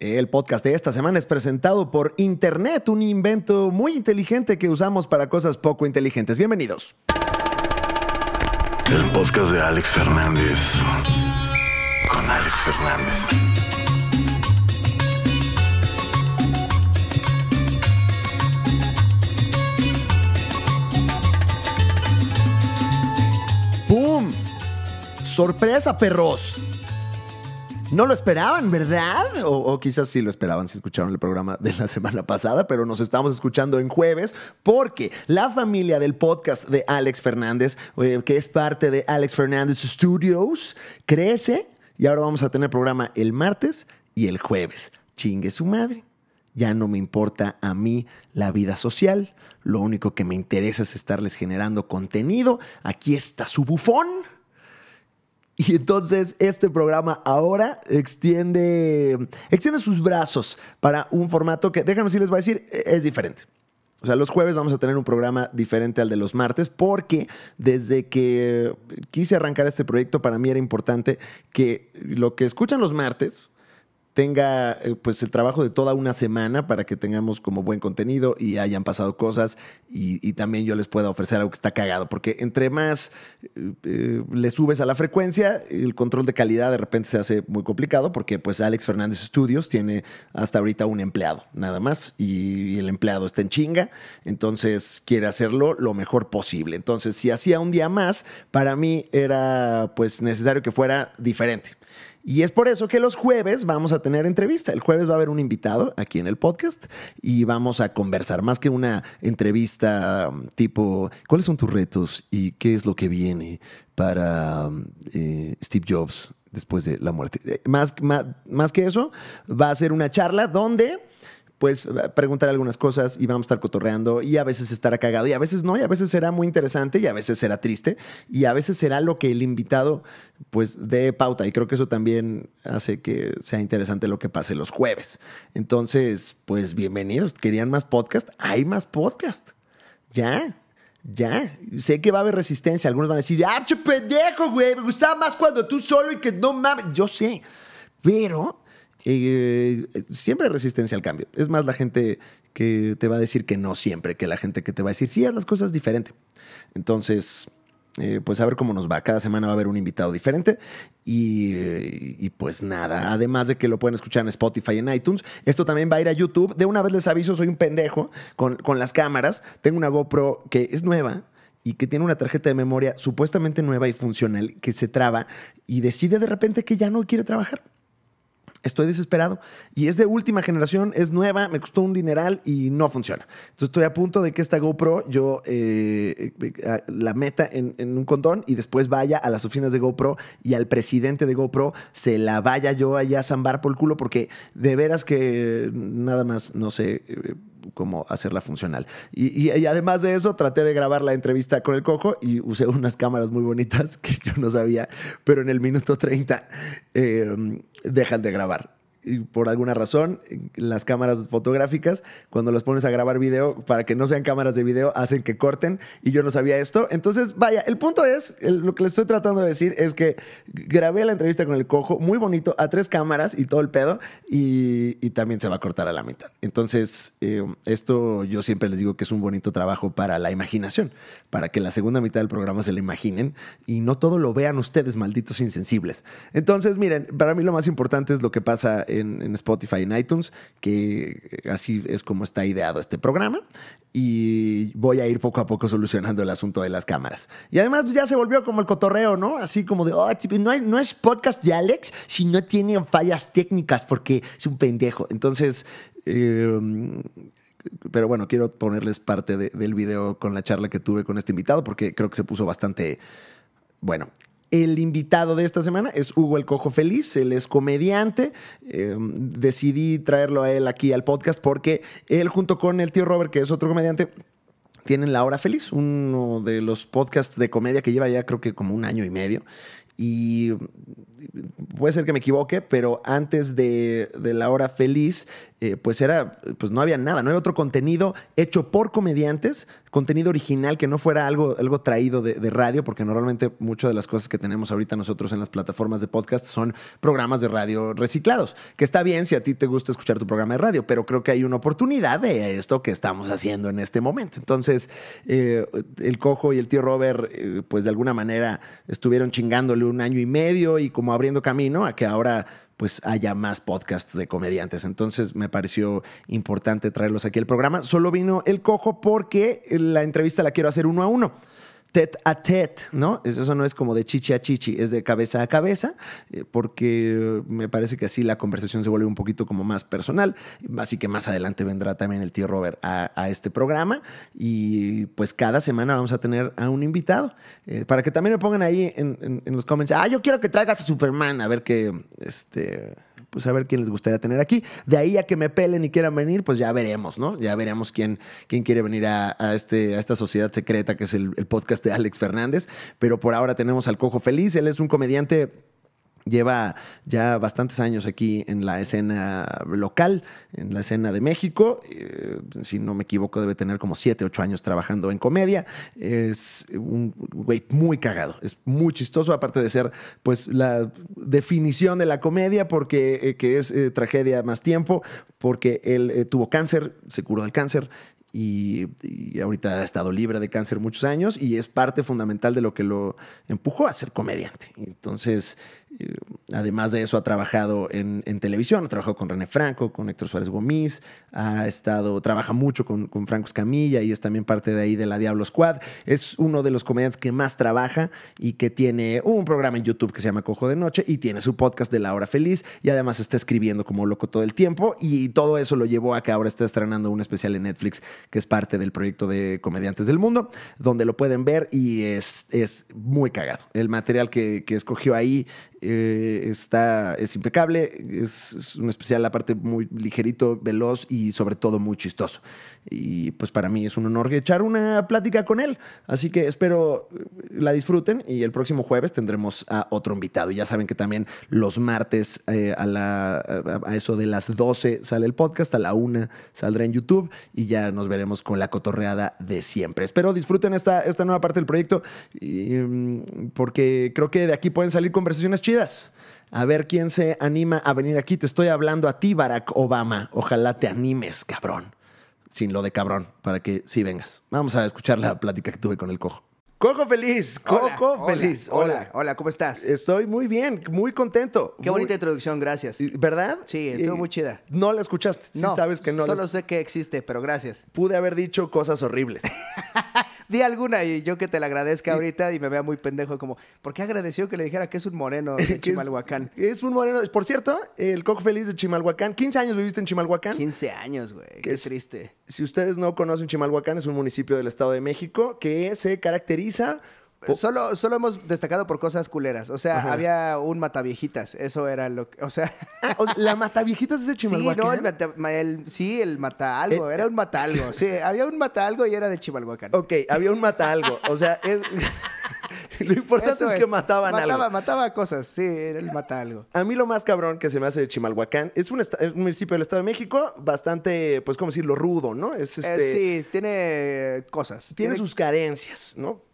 El podcast de esta semana es presentado por Internet, un invento muy inteligente que usamos para cosas poco inteligentes. Bienvenidos. El podcast de Alex Fernández. Con Alex Fernández. ¡Pum! ¡Sorpresa, perros! No lo esperaban, ¿verdad? O, quizás sí lo esperaban si escucharon el programa de la semana pasada, pero nos estamos escuchando en jueves porque la familia del podcast de Alex Fernández, eh, que es parte de Alex Fernández Studios, crece y ahora vamos a tener programa el martes y el jueves. Chingue su madre. Ya no me importa a mí la vida social. Lo único que me interesa es estarles generando contenido. Aquí está su bufón Y entonces este programa ahora extiende, extiende sus brazos para un formato que, déjame si les voy a decir, e, es diferente. O sea, los jueves vamos a tener un programa diferente al de los martes porque desde que quise arrancar este proyecto para mí era importante que lo que escuchan los martes tenga eh, pues el trabajo de toda una semana para que tengamos como buen contenido y hayan pasado cosas y, también yo les pueda ofrecer algo que está cagado, porque entre más eh, eh, le subes a la frecuencia, el control de calidad de repente se hace muy complicado porque pues Alex Fernández Studios tiene hasta ahorita un empleado nada más y, y el empleado está en chinga, entonces quiere hacerlo lo mejor posible. Entonces si hacía un día más, para mí era pues necesario que fuera diferente y es por eso que los jueves vamos a tener entrevista. El jueves va a haber un invitado aquí en el podcast y vamos a conversar más que una entrevista um, tipo, ¿cuáles son tus retos y qué es lo que viene para um, eh, Steve Jobs después de la muerte? Eh, más, más, más que eso, va a ser una charla donde pues preguntar algunas cosas y vamos a estar cotorreando y a veces estará cagado y a veces no, y a veces será muy interesante y a veces será triste y a veces será lo que el invitado pues dé pauta y creo que eso también hace que sea interesante lo que pase los jueves. Entonces, pues bienvenidos, querían más podcast, hay más podcast. Ya. Ya, sé que va a haber resistencia. Algunos van a decir, ah, pendejo, güey, me gustaba más cuando tú solo y que no mames. Yo sé, pero y eh, siempre resistencia al cambio. Es más la gente que te va a decir que no siempre que la gente que te va a decir, sí, haz las cosas diferente. Entonces, eh, pues a ver cómo nos va. Cada semana va a haber un invitado diferente. Eh, y, pues nada, además de que lo pueden escuchar en Spotify, en iTunes, esto también va a ir a YouTube. De una vez les aviso, soy un pendejo con, con las cámaras. Tengo una GoPro que es nueva y que tiene una tarjeta de memoria supuestamente nueva y funcional que se traba y decide de repente que ya no quiere trabajar estoy desesperado y es de última generación, es nueva, me costó un dineral y no funciona. Entonces estoy a punto de que esta GoPro yo eh, eh, la meta en, en, un condón y después vaya a las oficinas de GoPro y al presidente de GoPro se la vaya yo allá a zambar por el culo porque de veras que nada más no sé eh, cómo hacerla funcional. Y, además de eso, traté de grabar la entrevista con el cojo y usé unas cámaras muy bonitas que yo no sabía, pero en el minuto 30 eh, dejan de grabar y por alguna razón, las cámaras fotográficas, cuando las pones a grabar video, para que no sean cámaras de video, hacen que corten y yo no sabía esto. Entonces, vaya, el punto es, lo que les estoy tratando de decir es que grabé la entrevista con el cojo, muy bonito, a tres cámaras y todo el pedo, y, también se va a cortar a la mitad. Entonces, eh, esto yo siempre les digo que es un bonito trabajo para la imaginación, para que la segunda mitad del programa se la imaginen y no todo lo vean ustedes, malditos insensibles. Entonces, miren, para mí lo más importante es lo que pasa en, en Spotify, en iTunes, que así es como está ideado este programa y voy a ir poco a poco solucionando el asunto de las cámaras. Y además pues, ya se volvió como el cotorreo, ¿no? Así como de, no, hay, no es podcast de Alex si no tiene fallas técnicas porque es un pendejo. Entonces, em, pero bueno, quiero ponerles parte del video con la charla que tuve con este invitado porque creo que se puso bastante bueno. El invitado de esta semana es Hugo el Cojo Feliz, él es comediante. Eh, decidí traerlo a él aquí al podcast porque él junto con el tío Robert, que es otro comediante, tienen La Hora Feliz, uno de los podcasts de comedia que lleva ya creo que como un año y medio. Y puede ser que me equivoque, pero antes de, la hora feliz, eh, pues era, pues no había nada, no había otro contenido hecho por comediantes, contenido original que no fuera algo, algo traído de, radio, porque normalmente muchas de las cosas que tenemos ahorita nosotros en las plataformas de podcast son programas de radio reciclados, que está bien si a ti te gusta escuchar tu programa de radio, pero creo que hay una oportunidad de esto que estamos haciendo en este momento. Entonces, eh, el cojo y el tío Robert, eh, pues de alguna manera estuvieron chingándole un año y medio y como abriendo camino a que ahora pues haya más podcasts de comediantes. Entonces me pareció importante traerlos aquí al programa. Solo vino el cojo porque la entrevista la quiero hacer uno a uno tet a tet, ¿no? Eso no es como de chichi a chichi, es de cabeza a cabeza, eh, porque eh, me parece que así la conversación se vuelve un poquito como más personal. Así que más adelante vendrá también el tío Robert a, este programa y pues cada semana vamos a tener a un invitado. Eh, para que también me pongan ahí en, los comentarios. ah, yo quiero que traigas a Superman, a ver qué este, pues a ver quién les gustaría tener aquí. De ahí a que me pelen y quieran venir, pues ya veremos, ¿no? Ya veremos quién, quién quiere venir a, este, a esta sociedad secreta que es el, el podcast de Alex Fernández. Pero por ahora tenemos al Cojo Feliz, él es un comediante lleva ya bastantes años aquí en la escena local, en la escena de México. Eh, si no me equivoco, debe tener como 7, 8 años trabajando en comedia. Es un güey muy cagado, es muy chistoso, aparte de ser pues la definición de la comedia, porque eh, es eh, tragedia más tiempo, porque él tuvo cáncer, se curó del cáncer y, ahorita ha estado libre de cáncer muchos años y es parte fundamental de lo que lo empujó a ser comediante. Entonces, eh, además de eso, ha trabajado en, televisión, ha trabajado con René Franco, con Héctor Suárez Gomis, ha estado, trabaja mucho con, con, Franco Escamilla y es también parte de ahí de la Diablo Squad. Es uno de los comediantes que más trabaja y que tiene un programa en YouTube que se llama Cojo de Noche y tiene su podcast de La Hora Feliz y además está escribiendo como loco todo el tiempo y todo eso lo llevó a que ahora está estrenando un especial en Netflix que es parte del proyecto de Comediantes del Mundo, donde lo pueden ver y es, muy cagado. El material que escogió ahí eh, está, es impecable, es, es, un especial aparte muy ligerito, veloz y sobre todo muy chistoso y pues para mí es un honor echar una plática con él. Así que espero eh, la disfruten y el próximo jueves tendremos a otro invitado. ya saben que también los martes eh, a, eso de las 12 sale el podcast, a la 1 saldrá en YouTube y ya nos veremos con la cotorreada de siempre. Espero disfruten esta, nueva parte del proyecto mm, porque creo que de aquí pueden salir conversaciones chidas. A ver quién se anima a venir aquí. Te estoy hablando a ti, Barack Obama. Ojalá te animes, cabrón sin lo de cabrón, para que sí vengas. Vamos a escuchar la plática que tuve con el cojo. Coco Feliz, Coco Feliz. Hola, hola, ¿cómo estás? Estoy muy bien, muy contento. Qué bonita introducción, gracias. ¿Verdad? Sí, estuvo muy chida. No la escuchaste, sí no, sabes que no. Solo sé que existe, pero gracias. Pude haber dicho cosas horribles. Di alguna y yo que te la agradezca ahorita y me vea muy pendejo como, ¿por qué agradeció que le dijera que es un moreno de Chimalhuacán? Es, un moreno, por cierto, el Coco Feliz de Chimalhuacán. 15 años viviste en Chimalhuacán. 15 años, güey, qué es, triste. Si ustedes no conocen Chimalhuacán, es un municipio del Estado de México que se caracteriza Solo, solo hemos destacado por cosas culeras. O sea, había un mataviejitas. Eso era lo que. O sea. Ah, la mataviejitas es de Chimalhuacán. Sí, el, mata, algo. Eh, era un eh, mata algo. Sí, había un mata algo y era de Chimalhuacán. Ok, había un mata algo. O sea, lo importante es, que mataban algo. Mataba cosas, sí, era el mata algo. A mí lo más cabrón que se me hace de Chimalhuacán es un, municipio del Estado de México bastante, pues, ¿cómo decirlo? Rudo, ¿no? Es eh, este, sí, tiene cosas. tiene, sus carencias, ¿no?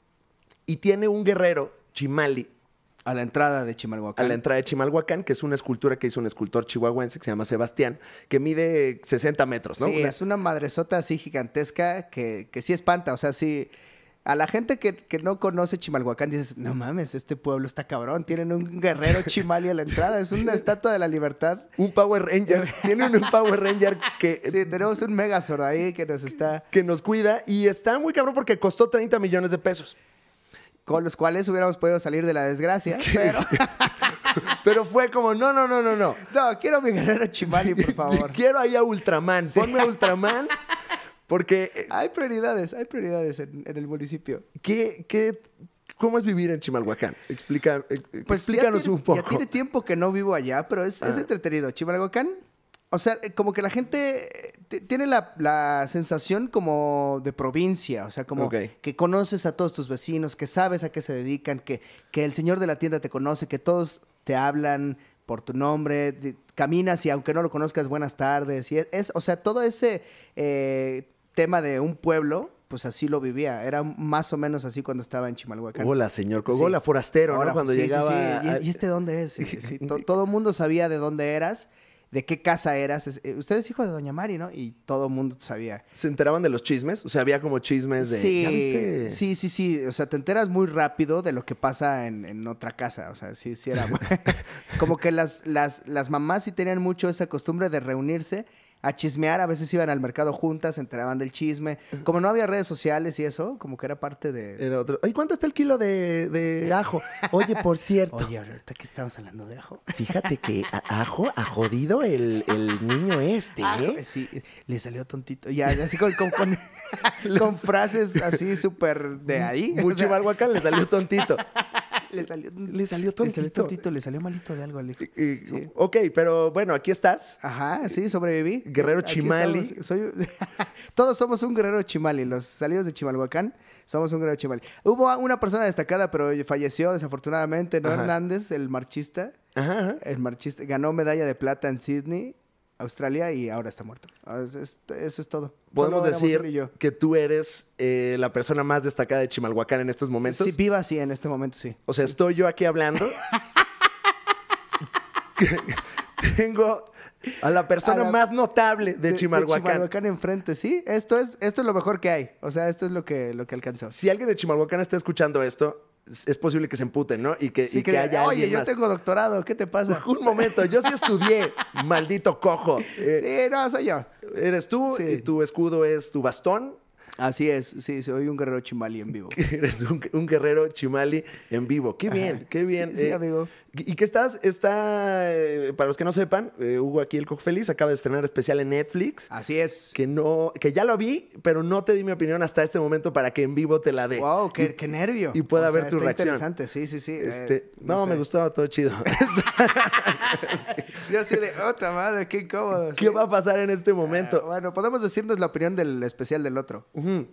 y tiene un guerrero, Chimali. A la entrada de Chimalhuacán. A la entrada de Chimalhuacán, que es una escultura que hizo un escultor chihuahuense que se llama Sebastián, que mide 60 metros, Sí, es una madresota así gigantesca que, sí espanta, o sea, sí... A la gente que, no conoce Chimalhuacán dices, no mames, este pueblo está cabrón. Tienen un guerrero chimali a la entrada. Es una estatua de la libertad. Un Power Ranger. Tienen un Power Ranger que... Eh, sí, tenemos un Megazord ahí que nos está... Que nos cuida. Y está muy cabrón porque costó 30 millones de pesos con los cuales hubiéramos podido salir de la desgracia, pero... fue como, no, no, no, no, no. No, quiero a mi Chimali, por favor. quiero ahí a Ultraman. Ponme a Ultraman. Porque. Eh, hay prioridades, hay prioridades en, el municipio. ¿Qué, qué, ¿Cómo es vivir en Chimalhuacán? Explica, eh, pues explícanos un poco. Ya tiene tiempo que no vivo allá, pero es ah. entretenido. Chimalhuacán o sea, eh, como que la gente eh, tiene la, sensación como de provincia, o sea, como que conoces a todos tus vecinos, que sabes a qué se dedican, que, que el señor de la tienda te conoce, que todos te hablan por tu nombre, caminas y aunque no lo conozcas, buenas tardes. Y e, es, o sea, todo ese eh, tema de un pueblo, pues así lo vivía. Era más o menos así cuando estaba en Chimalhuacán. Hola, señor. Hola, forastero, ¿no? Cuando llegaba. ¿Y, este dónde es? todo el mundo sabía de dónde eras de qué casa eras. Eh, usted es hijo de Doña Mari, ¿no? Y todo el mundo sabía. ¿Se enteraban de los chismes? O sea, había como chismes de... Sí, sí, sí, O sea, te enteras muy rápido de lo que pasa en, en otra casa. O sea, sí, sí era... como que las, las, las mamás sí tenían mucho esa costumbre de reunirse a chismear, a veces iban al mercado juntas, se enteraban del chisme. Como no había redes sociales y eso, como que era parte de... Era otro. y ¿cuánto está el kilo de, ajo? Oye, por cierto. Oye, ahorita que estamos hablando de ajo. Fíjate que ajo ha jodido el, niño este, ah, ¿eh? sí, le salió tontito. Ya, así con, con, frases así súper de ahí. Mucho le salió tontito. Le salió, le salió Le salió malito de algo, Alex. Ok, pero bueno, aquí estás. Ajá, sí, sobreviví. Guerrero Chimali. todos somos un guerrero Chimali. Los salidos de Chimalhuacán somos un guerrero Chimali. Hubo una persona destacada, pero falleció desafortunadamente, ¿no? Hernández, el marchista. El marchista. Ganó medalla de plata en Sydney Australia y ahora está muerto. Ah, eso es todo. Podemos decir que tú eres eh, la persona más destacada de Chimalhuacán en estos momentos. Sí, viva, sí, en este momento sí. O sea, estoy yo aquí hablando. Tengo a la persona más notable de, Chimalhuacán. De Chimalhuacán enfrente, sí. Esto es, esto es lo mejor que hay. O sea, esto es lo que, lo que alcanzó. Si alguien de Chimalhuacán está escuchando esto, es posible que se emputen, ¿no? Y que, y Oye, yo tengo doctorado, ¿qué te pasa? Un momento, yo sí estudié, maldito cojo. Eh, sí, no, soy yo. Eres tú y tu escudo es tu bastón. Así es, sí, soy un guerrero chimali en vivo. Eres un, guerrero chimali en vivo. Qué bien, qué bien. sí, eh, amigo. Y qué estás, está, eh, para los que no sepan, eh, Hugo aquí, el Cojo Feliz, acaba de estrenar especial en Netflix. Así es. Que no, que ya lo vi, pero no te di mi opinión hasta este momento para que en vivo te la dé. Wow, qué, nervio. Y pueda ver tu reacción. interesante, sí, sí, sí. Este, eh, no, me gustó, todo chido. Yo sí de, otra madre, qué incómodo. ¿Qué va a pasar en este momento? Ah, bueno, podemos decirnos la opinión del especial del otro.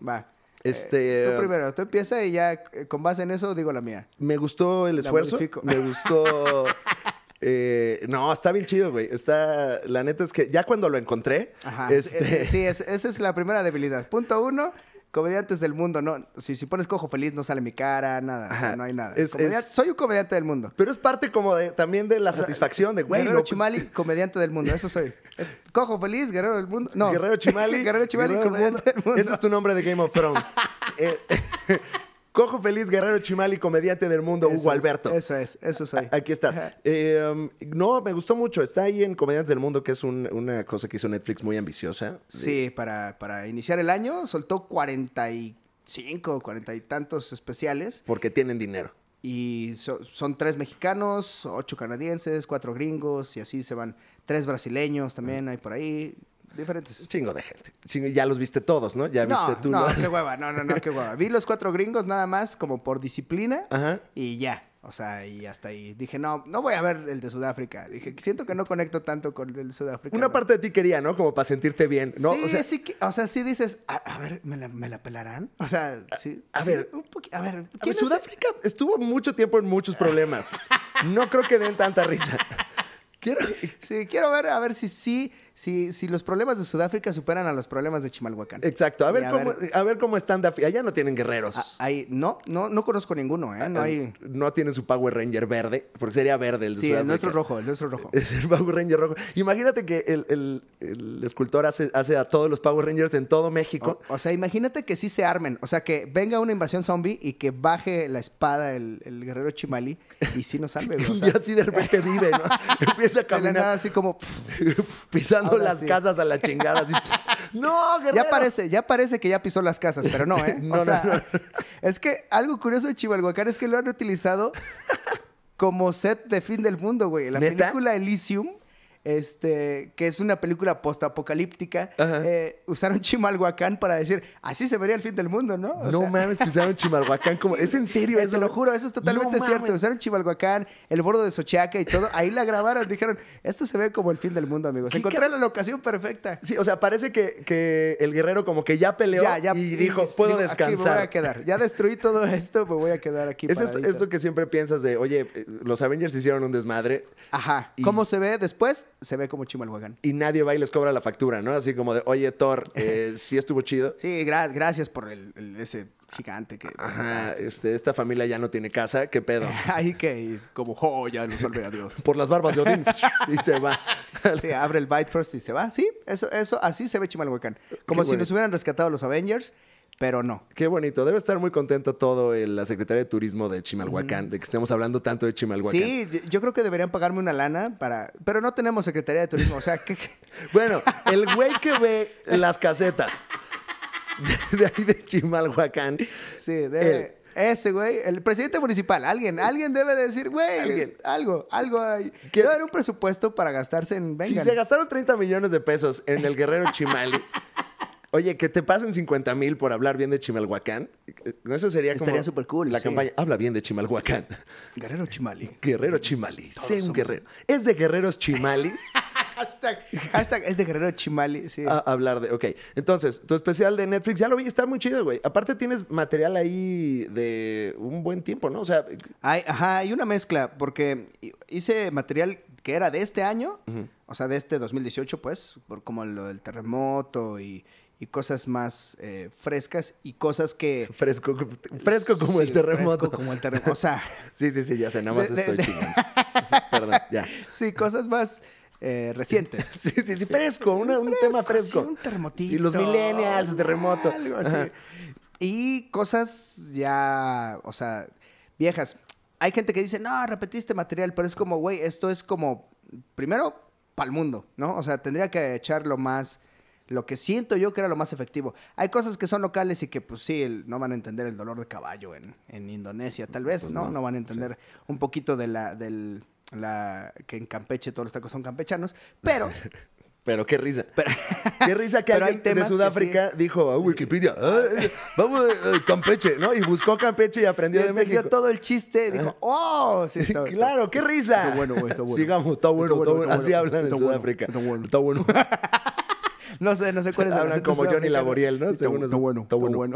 Va. Este, eh, tú primero, tú empieza y ya eh, con base en eso digo la mía. Me gustó el esfuerzo. Me gustó. Eh, no, está bien chido, güey. Está, la neta es que ya cuando lo encontré. Ajá. Este sí, esa es la primera debilidad. Punto uno, comediantes del mundo, no, si, pones cojo feliz no sale mi cara, nada, no hay nada. Soy un comediante del mundo. Pero es parte como de, también de la satisfacción de, güey. Guerrero pues, Chimali, comediante del mundo, eso soy. Eh, cojo feliz, guerrero del mundo. No. Guerrero Chimali. guerrero Chimali, comediante del mundo. Ese es tu nombre de Game of Thrones. Cojo Feliz, Guerrero Chimal y comediante del mundo, Hugo Alberto. Eso es, eso es. Aquí estás. Em, no, me gustó mucho. Está ahí en Comediantes del Mundo, que es una cosa que hizo Netflix muy ambiciosa. Sí, eh, para, para iniciar el año soltó 45, 40 y tantos especiales. Porque tienen dinero. Y son tres mexicanos, ocho canadienses, cuatro gringos, y así se van. Tres brasileños también hay por ahí. Diferentes. Chingo de gente. ya los viste todos, ¿no? Ya viste tú. No, no, qué hueva, no, no, no, qué hueva. Vi los cuatro gringos nada más como por disciplina Ajá. y ya. O sea, y hasta ahí. Dije, no, no voy a ver el de Sudáfrica. Dije, siento que no conecto tanto con el de Sudáfrica. Una parte de ti quería, ¿no? Como para sentirte bien, ¿no? Sí, o sea, sí, o sea, sí dices, a, ver, ¿me la, pelarán? O sea, sí. A, ver, a ver, Sudáfrica estuvo mucho tiempo en muchos problemas. No creo que den tanta risa. Quiero, sí, quiero ver a ver si sí si, los problemas de Sudáfrica superan a los problemas de Chimalhuacán. Exacto. A ver, cómo, ver... cómo están. Allá no tienen guerreros. Ah, no, no, no conozco ninguno. ¿eh? No, ah, hay... no tiene su Power Ranger verde, porque sería verde el de el nuestro rojo, el nuestro rojo. Es el Power Ranger rojo. Imagínate que el, escultor hace, a todos los Power Rangers en todo México. O, sea, imagínate que sí se armen. O sea, que venga una invasión zombie y que baje la espada el, guerrero chimalí y sí nos salve. ya y así de repente vive, Empieza a caminar. así como... pisando las casas a la chingada. no, Ya parece, ya parece que ya pisó las casas, pero no, ¿eh? o sea, Es que algo curioso de Chivalhuacán es que lo han utilizado como set de fin del mundo, güey. La película Elysium este, que es una película postapocalíptica, eh, usaron Chimalhuacán para decir, así se vería el fin del mundo, ¿no? no mames, que usaron Chimalhuacán como, ¿es en serio eso? Te lo juro, eso es totalmente cierto. Usaron Chimalhuacán, el bordo de Sochiaca y todo, ahí la grabaron, dijeron, esto se ve como el fin del mundo, amigos. Encontré la locación perfecta. Sí, o sea, parece que, que el guerrero como que ya peleó y dijo, puedo descansar. ya destruí todo esto, me voy a quedar aquí. Es esto, que siempre piensas de, oye, eh, los Avengers hicieron un desmadre. Ajá. ¿Cómo se ve después? se ve como Chimalhuacán. Y nadie va y les cobra la factura, ¿no? Así como de, oye, Thor, eh, sí estuvo chido. Sí, gracias gracias por el, ese gigante que... este, esta familia ya no tiene casa, ¿qué pedo? Hay que ir como joya, nos salve a Dios. por las barbas de Odín. y se va. sí, abre el Bite First y se va. Sí, eso, eso así se ve Chimalhuacán. Como si nos hubieran rescatado los Avengers pero no. Qué bonito. Debe estar muy contento todo el, la Secretaría de Turismo de Chimalhuacán, de que estemos hablando tanto de Chimalhuacán. Sí, yo creo que deberían pagarme una lana para... Pero no tenemos Secretaría de Turismo, o sea, que... bueno, el güey que ve las casetas de ahí de Chimalhuacán. Sí, Ese, güey, el presidente municipal, alguien, alguien debe decir, güey, ¿Alguien? algo, algo. Hay. Debe haber un presupuesto para gastarse en. Vengan. Si se gastaron 30 millones de pesos en el Guerrero Chimal. Oye, que te pasen 50 mil por hablar bien de Chimalhuacán. Eso sería como Estaría súper cool. La campaña habla bien de Chimalhuacán. Guerrero Chimali. Guerrero Chimali. sé un guerrero. ¿Es de guerreros chimalis? hashtag, hashtag, es de guerrero chimali. Sí. hablar de. Ok. Entonces, tu especial de Netflix, ya lo vi, está muy chido, güey. Aparte, tienes material ahí de un buen tiempo, ¿no? O sea. Hay, ajá, hay una mezcla, porque hice material que era de este año, o sea, de este 2018, pues, por como lo del terremoto y y cosas más eh, frescas y cosas que... Fresco, fresco como el terremoto. como el terremoto. O sea... sí, sí, sí, ya sé, nada más estoy chingando. perdón, ya. Sí, cosas más... Eh, recientes. Sí, sí, sí, fresco, un tema fresco. un terremotito. Y los millennials, terremoto. Y cosas ya, o sea, viejas. Hay gente que dice, no, repetiste material, pero es como, güey, esto es como, primero, para el mundo, ¿no? O sea, tendría que echarlo más lo que siento yo que era lo más efectivo. Hay cosas que son locales y que pues sí, no van a entender el dolor de caballo en, en Indonesia, tal vez, pues ¿no? ¿no? van a entender un poquito de la, del, la, que en Campeche todos los tacos son campechanos, pero... Pero qué risa. qué risa que alguien de Sudáfrica dijo a Wikipedia, ah, eh, vamos a eh, Campeche, ¿no? Y buscó Campeche y aprendió de México. todo el chiste dijo, ¡oh! claro, qué risa. Está bueno, está bueno. Sigamos, está bueno, está bueno. Así hablan en Sudáfrica. Está bueno. Está bueno. No sé, no sé cuál es Hablan como Johnny Laboriel, ¿no? Está, bueno, está bueno. Está bueno.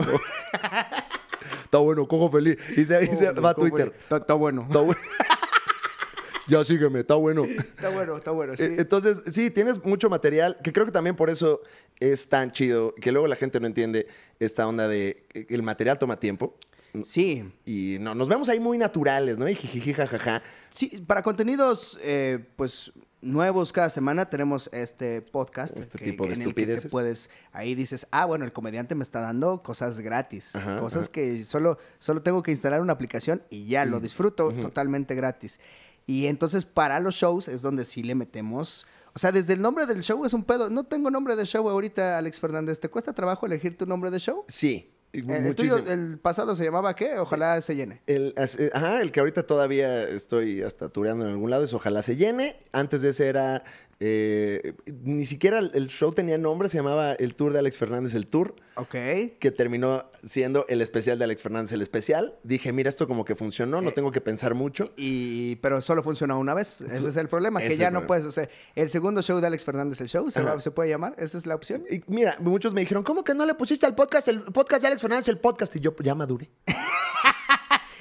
Está bueno, cojo feliz. Y se, va a Twitter. Está bueno. Está bueno ya sígueme, está bueno. Está bueno, está bueno, eh, sí. Entonces, sí, tienes mucho material, que creo que también por eso es tan chido, que luego la gente no entiende esta onda de el material toma tiempo. Mm, sí. Y no, nos vemos ahí muy naturales, ¿no? Y jiji, jajaja. Sí, para contenidos, eh, pues nuevos cada semana. Tenemos este podcast. Este tipo de en puedes, ahí dices, ah, bueno, el comediante me está dando cosas gratis. cosas que solo, solo tengo que instalar una aplicación y ya lo mm, disfruto totalmente gratis. Y entonces para los shows es donde sí le metemos. O sea, desde el nombre del show es un pedo. No tengo nombre de show ahorita, Alex Fernández. ¿Te cuesta trabajo elegir tu nombre de show? Sí. Eh, el, tuyo, el, pasado se llamaba qué? Ojalá se llene. El, eh, ajá, el que ahorita todavía estoy hasta tureando en algún lado es Ojalá se llene. Antes de ese era eh, ni siquiera el show tenía nombre, se llamaba El Tour de Alex Fernández, el Tour. Ok. Que terminó siendo el especial de Alex Fernández, el especial. Dije, mira, esto como que funcionó, no eh, tengo que pensar mucho. Y, pero solo funcionó una vez. Ese es el problema, que ya no puedes sea, El segundo show de Alex Fernández, el show, ¿se, ¿se puede llamar? Esa es la opción. Y mira, muchos me dijeron, ¿cómo que no le pusiste al podcast, el podcast de Alex Fernández, el podcast? Y yo ya maduré.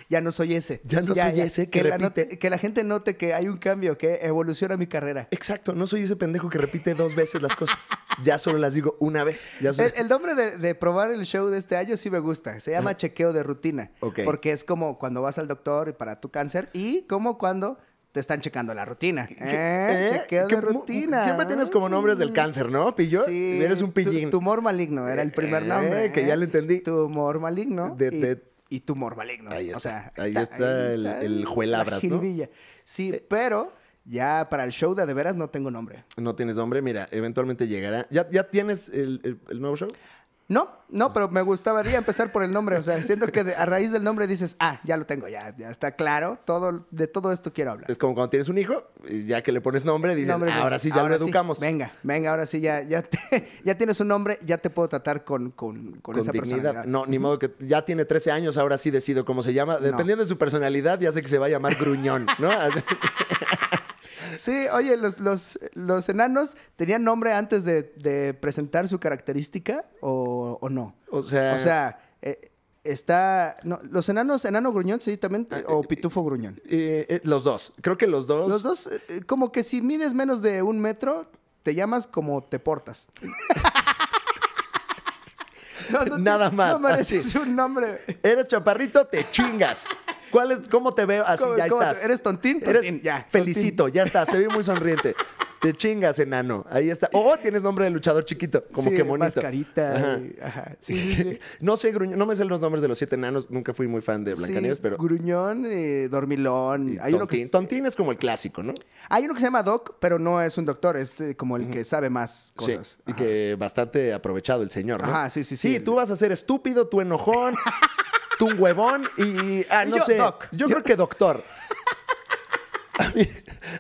ya no soy ese. Ya no soy ese que, repite. que la gente note que hay un cambio, que evoluciona mi carrera. Exacto, no soy ese pendejo que repite dos veces las cosas. ya solo las digo una vez. el, nombre de, probar el show de este año sí me gusta. Se llama chequeo de rutina. Okay. Porque es como cuando vas al doctor para tu cáncer y como cuando te están checando la rutina. ¿Eh? ¿Eh? chequeo de rutina. Siempre tienes como nombres del mm. cáncer, ¿no, Pillo? Sí. Eres un pillín. Tumor maligno, era el primer eh, nombre. que ya lo entendí. Tumor maligno. De, de y tumor maligno. Ahí está. ahí está, el, juelabra. el, juelabras, ¿no? Sí, eh. pero ya para el show de de veras no tengo nombre. No tienes nombre, mira, eventualmente llegará. ¿Ya, ya tienes el, el nuevo show? No, no, pero me gustaría empezar por el nombre. O sea, siento que a raíz del nombre dices, ah, ya lo tengo, ya, ya está claro. Todo, de todo esto quiero hablar. Es como cuando tienes un hijo, y ya que le pones nombre, dices, ahora sí ya lo educamos. venga, venga, ahora sí ya, ya, tienes un nombre, ya te puedo tratar con, con, con, esa Personalidad. No, ni modo que ya tiene 13 años, ahora sí decido cómo se llama. Dependiendo de su personalidad, ya sé que se va a llamar gruñón, ¿no? Sí, oye, los, los, los enanos tenían nombre antes de, presentar su característica o, no. O sea. O sea. Eh, está. No, los enanos, enano gruñón, sí, también. Ah, o eh, pitufo gruñón. Eh, eh, los dos. Creo que los dos. Los dos, como que si mides menos de un metro, te llamas como te portas. Nada más. No un nombre. Eres chaparrito, te chingas. ¿Cómo te veo? Así ya estás. ¿Eres tontín? Felicito, ya estás. Te vi muy sonriente. Te chingas, enano. Ahí está. Oh, tienes nombre de luchador chiquito. Como que bonito. Mascarita. no sé, gruñón. No me sé los nombres de los siete enanos. Nunca fui muy fan de Blancanieves, pero. Gruñón, eh, dormilón. hay tontín. Uno que... tontín es como el clásico, ¿no? Hay uno que se llama Doc, pero no es un doctor. Es eh, como el que sabe más cosas. Y que bastante aprovechado el señor, ¿no? Ajá, sí, sí, sí. tú vas a ser estúpido, tú enojón. tú un huevón y, ah, no sé. Yo, creo que doctor.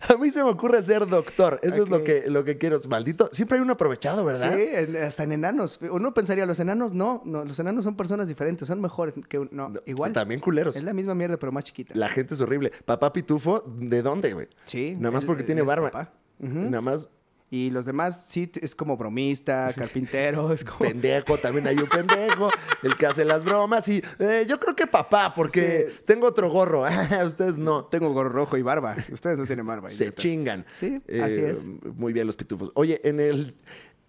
A mí, se me ocurre ser doctor. Eso es lo que, lo que quiero. Maldito. Siempre hay un aprovechado, ¿verdad? Sí, hasta en enanos. Uno pensaría, los enanos no. no los enanos son personas diferentes, son mejores que uno. No, igual. también culeros. Es la misma mierda, pero más chiquita. La gente es horrible. Papá Pitufo, ¿de dónde, güey? Sí. Nada más porque tiene barba. Nada más y los demás sí es como bromista, carpintero, es como... Pendejo, también hay un pendejo, el que hace las bromas y eh, yo creo que papá, porque tengo otro gorro, ustedes no. Tengo gorro rojo y barba, ustedes no tienen barba. Se chingan. Sí, eh, así es. Muy bien los pitufos. Oye, en, el,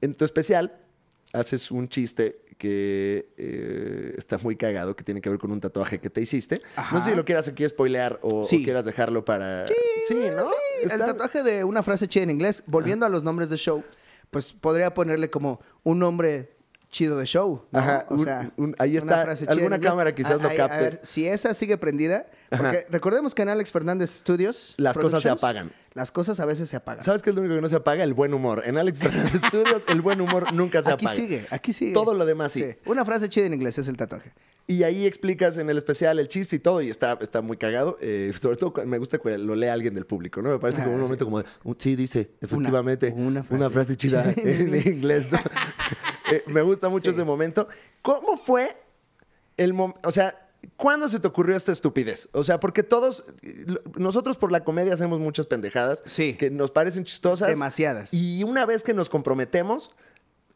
en tu especial haces un chiste que eh, está muy cagado, que tiene que ver con un tatuaje que te hiciste. No sé si lo quieras aquí spoilear o, quieras dejarlo para... Sí, ¿no? Sí. El tatuaje de una frase chida en inglés, volviendo a los nombres de show, pues podría ponerle como un nombre chido de show. o sea, ahí está. Alguna cámara quizás lo capte. si esa sigue prendida. Porque recordemos que en Alex Fernández Studios. Las cosas se apagan. Las cosas a veces se apagan. ¿Sabes qué es lo único que no se apaga? El buen humor. En Alex Fernández Studios, el buen humor nunca se apaga. Aquí sigue, aquí sigue. Todo lo demás sí. Una frase chida en inglés es el tatuaje. Y ahí explicas en el especial el chiste y todo, y está, está muy cagado. Eh, sobre todo me gusta que lo lea alguien del público, ¿no? Me parece como un ah, momento como, de, oh, sí, dice, efectivamente, una, frase. chida en inglés, Eh, me gusta mucho ese momento. ¿Cómo fue el momento? O sea, ¿Cuándo se te ocurrió esta estupidez? O sea, porque todos, nosotros por la comedia hacemos muchas pendejadas sí. que nos parecen chistosas. Demasiadas. Y una vez que nos comprometemos,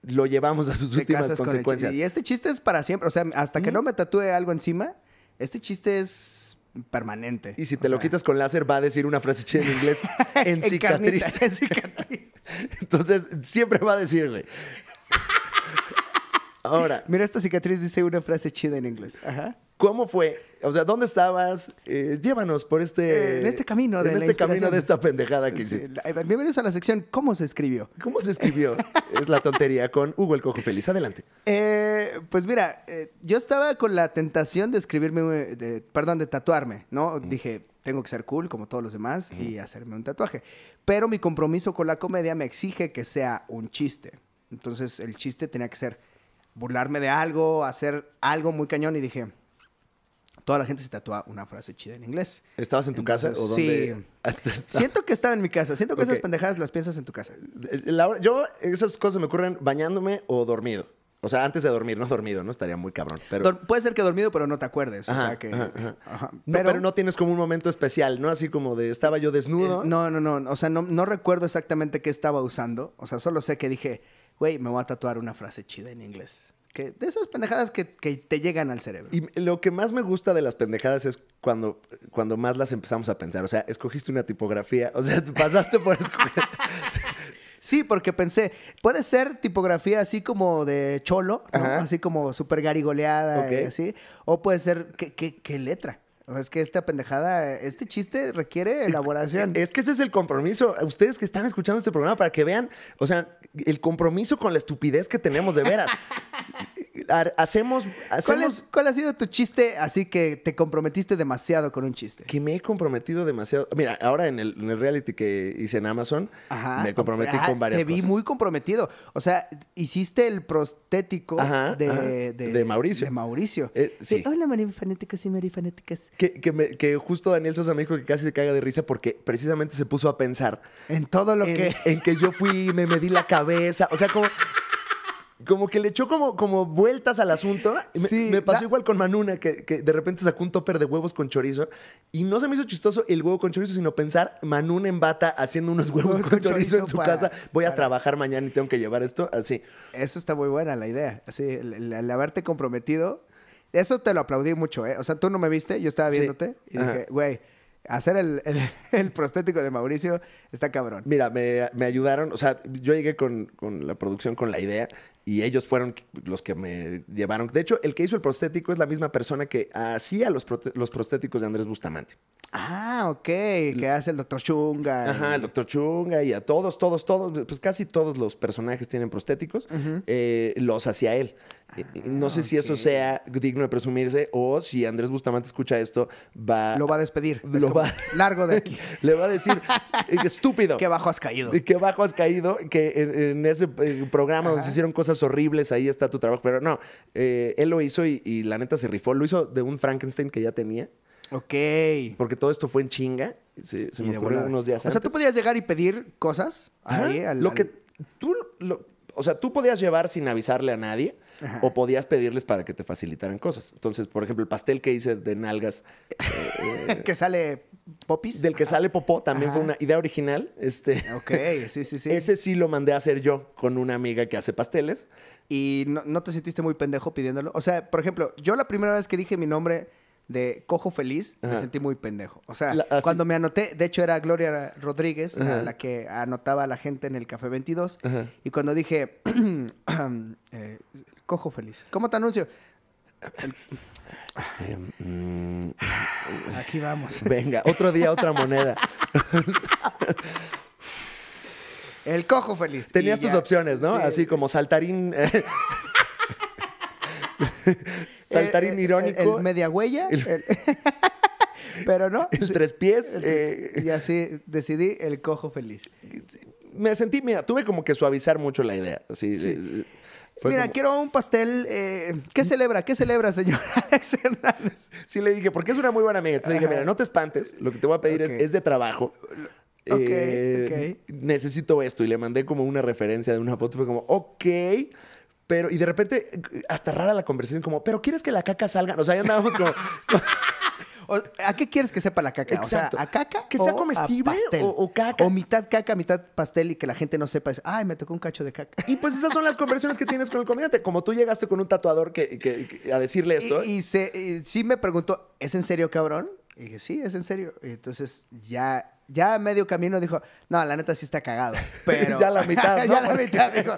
lo llevamos a sus últimas consecuencias. y este chiste es para siempre. O sea, hasta que mm. no me tatúe algo encima, este chiste es permanente. Y si te lo quitas con láser, va a decir una frase chida en inglés en cicatriz. en cicatriz. Entonces, siempre va a decir, güey. Ahora. Mira esta cicatriz, dice una frase chida en inglés. Ajá. ¿Cómo fue? O sea, ¿dónde estabas? Eh, llévanos por este. Eh, en este camino de En este camino de esta pendejada que hiciste. Eh, bienvenidos a la sección ¿Cómo se escribió? ¿Cómo se escribió? es la tontería con Hugo el Cojo Feliz. Adelante. pues mira, yo estaba con la tentación de escribirme, perdón, de tatuarme, ¿no? Dije, tengo que ser cool como todos los demás y hacerme un tatuaje. Pero mi compromiso con la comedia me exige que sea un chiste. Entonces, el chiste tenía que ser burlarme de algo, hacer algo muy cañón. Y dije, toda la gente se tatúa una frase chida en inglés. ¿Estabas en tu casa o dónde? Sí. siento que estaba en mi casa. Siento que esas pendejadas las piensas en tu casa. yo, esas cosas me ocurren bañándome o dormido. O sea, antes de dormir, no dormido, ¿no? Estaría muy cabrón. Pero... puede ser que dormido, pero no te acuerdes. Pero... No, tienes como un momento especial, ¿no? Así como de estaba yo desnudo. Eh, no, no, no. O sea, no recuerdo exactamente qué estaba usando. O sea, solo sé que dije güey, me voy a tatuar una frase chida en inglés. Que, de esas pendejadas que, te llegan al cerebro. Y lo que más me gusta de las pendejadas es cuando, cuando más las empezamos a pensar. O sea, escogiste una tipografía. O sea, te pasaste por escoger. Sí, porque pensé, puede ser tipografía así como de cholo, así como súper garigoleada, y así, o puede ser, qué letra? es que esta pendejada, este chiste requiere elaboración. Es que ese es el compromiso. Ustedes que están escuchando este programa para que vean, o sea, el compromiso con la estupidez que tenemos de veras. hacemos... ¿Cuál, ha sido tu chiste así que te comprometiste demasiado con un chiste? Que me he comprometido demasiado. Mira, ahora en el, reality que hice en Amazon, me comprometí ah, con varias cosas. Te vi muy comprometido. O sea, hiciste el prostético de, De, Mauricio. De Mauricio. Eh, sí. Hola, marifanéticos y marifanéticas. Que, que, justo Daniel Sosa me dijo que casi se caiga de risa porque precisamente se puso a pensar. En todo lo que. En que yo fui y me medí la cabeza. O sea, como como que le echó como, como vueltas al asunto. Me, pasó igual con Manuna, que, que, de repente sacó un topper de huevos con chorizo. Y no se me hizo chistoso el huevo con chorizo, sino pensar Manuna en bata haciendo unos huevos, con, chorizo, en su casa. Voy a trabajar mañana y tengo que llevar esto así. Eso está muy buena la idea. Así, el, haberte comprometido. Eso te lo aplaudí mucho, ¿eh? O sea, tú no me viste, yo estaba viéndote y dije, güey hacer el, el, el, prostético de Mauricio está cabrón. Mira, me, me ayudaron, o sea, yo llegué con, con, la producción con la idea y ellos fueron los que me llevaron. De hecho, el que hizo el prostético es la misma persona que hacía los, los prostéticos de Andrés Bustamante. Ah, ok. Que hace el doctor Chunga. Ajá, el doctor Chunga y a todos, todos, todos. Pues casi todos los personajes tienen prostéticos. Eh, los hacía él. Eh, eh, no sé ah, si eso sea digno de presumirse o si Andrés Bustamante escucha esto, va. Lo va a despedir. Lo va... Largo de aquí. Le va a decir, estúpido. Qué bajo has caído. Qué bajo has caído. Que en, ese programa donde se hicieron cosas horribles, ahí está tu trabajo. Pero no, eh, él lo hizo y, la neta se rifó. Lo hizo de un Frankenstein que ya tenía. Ok. Porque todo esto fue en chinga. Se, me ocurrió unos días antes. O sea, tú podías llegar y pedir cosas ahí al, Lo que tú... o sea, tú podías llevar sin avisarle a nadie. o podías pedirles para que te facilitaran cosas. Entonces, por ejemplo, el pastel que hice de nalgas. Eh, eh, que sale Popis. Del que sale Popó, también fue una idea original. Este, ok, sí, sí, sí. Ese sí lo mandé a hacer yo con una amiga que hace pasteles. ¿Y no, te sentiste muy pendejo pidiéndolo? O sea, por ejemplo, yo la primera vez que dije mi nombre de Cojo Feliz, me sentí muy pendejo. O sea, cuando me anoté, de hecho era Gloria Rodríguez, la, que anotaba a la gente en el Café 22, y cuando dije, eh, Cojo Feliz, ¿cómo te anuncio? Este, mm, Aquí vamos. Venga, otro día, otra moneda. El cojo feliz. Tenías tus opciones, ¿no? Así como saltarín. Eh. saltarín irónico. El, media huella. pero no. El tres pies. Eh. y así decidí el cojo feliz. Me sentí, mira, tuve como que suavizar mucho la idea. Así, sí. Mira, quiero un pastel. Eh, ¿Qué celebra? ¿Qué celebra, señor Alex Hernández? Sí, le dije, porque es una muy buena amiga. Entonces le dije, mira, no te espantes. Lo que te voy a pedir es, de trabajo. Eh, ok, Necesito esto. Y le mandé como una referencia de una foto. Fue como, ok. Pero, y de repente, hasta rara la conversación, como, ¿pero quieres que la caca salga? O sea, ya andábamos como. ¿A qué quieres que sepa la caca? O sea, ¿a caca? ¿Que sea comestible? O, caca. O mitad caca, mitad pastel y que la gente no sepa. Es, Ay, me tocó un cacho de caca. Y pues esas son las conversiones que tienes con el comediante. Como tú llegaste con un tatuador que, a decirle esto. Y, sí me preguntó, ¿es en serio, cabrón? Y dije, sí, es en serio. Y entonces ya ya a medio camino dijo, no, la neta sí está cagado. Pero... ya la mitad. ¿no? ya la mitad dijo,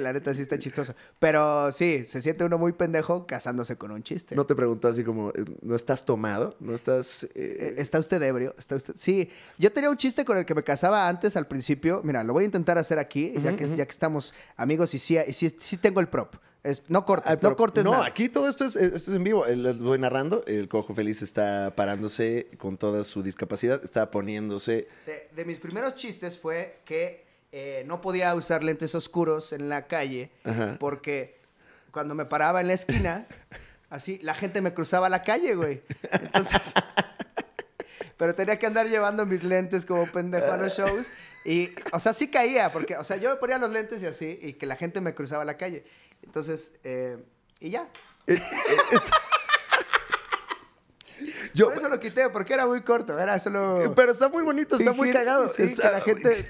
la neta sí está chistoso. Pero sí, se siente uno muy pendejo casándose con un chiste. No te preguntó así como, eh, ¿no estás tomado? ¿No estás...? Eh, eh, ¿Está usted ebrio? ¿Está usted...? Sí, yo tenía un chiste con el que me casaba antes al principio. Mira, lo voy a intentar hacer aquí, ya, que, ya que estamos amigos y sí, sí tengo el prop no cortes, no cortes no, aquí todo esto es, en vivo. Les voy narrando. El cojo feliz está parándose con toda su discapacidad, está poniéndose. De, mis primeros chistes fue que eh, no podía usar lentes oscuros en la calle porque cuando me paraba en la esquina, así la gente me cruzaba la calle, güey. Entonces. pero tenía que andar llevando mis lentes como pendejo a los ah. shows. Y, o sea, sí caía, porque, o sea, yo ponía los lentes y así, y que la gente me cruzaba la calle. Entonces, eh, y ya. Eh, eh, Por eso lo quité, porque era muy corto, era solo... Pero está muy bonito, está muy cagado. la gente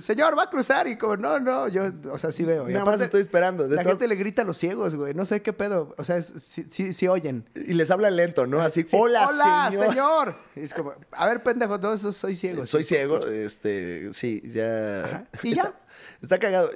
señor, va a cruzar, y como, no, no, yo, o sea, sí veo. Nada más estoy esperando. la gente le grita a los ciegos, güey, no sé qué pedo, o sea, sí, sí, oyen. Y les habla lento, ¿no? Así, sí, hola, señor. es como, a ver, pendejo, todos soy ciego. Soy ciego, este, sí, ya... Y ya. Está cagado.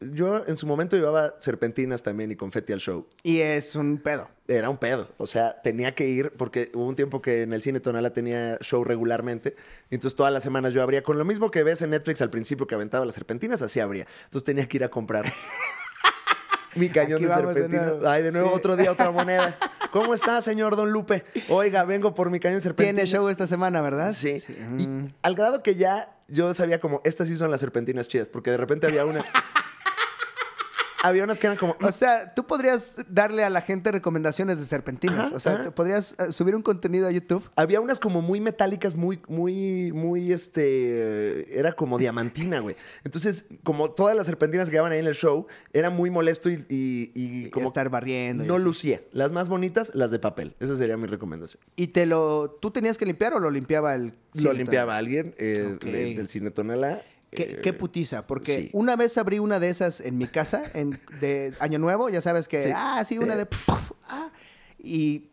Yo en su momento llevaba serpentinas también y confeti al show. Y es un pedo. Era un pedo. O sea, tenía que ir porque hubo un tiempo que en el cine Tonala tenía show regularmente. Entonces todas las semanas yo abría con lo mismo que ves en Netflix al principio que aventaba las serpentinas, así abría. Entonces tenía que ir a comprar. Mi cañón de serpentinas. Ay, de nuevo otro día otra moneda. ¿Cómo está, señor Don Lupe? Oiga, vengo por mi cañón de serpentinas. Tiene show esta semana, ¿verdad? Sí. sí. Y mm. al grado que ya yo sabía como, estas sí son las serpentinas chidas, porque de repente había una había unas que eran como. O sea, tú podrías darle a la gente recomendaciones de serpentinas. o sea, podrías eh, subir un contenido a YouTube. Había unas como muy metálicas, muy, muy, muy, este. Era como diamantina, güey. Entonces, como todas las serpentinas que llevaban ahí en el show, era muy molesto y. y, como estar barriendo. No lucía. Las más bonitas, las de papel. Esa sería mi recomendación. ¿Y te lo. ¿Tú tenías que limpiar o lo limpiaba el.? Lo limpiaba alguien eh, del Cine eh, qué, putiza, porque una vez abrí una de esas en mi casa en, de Año Nuevo, ya sabes que, ah, sí, una eh, de... Ah, y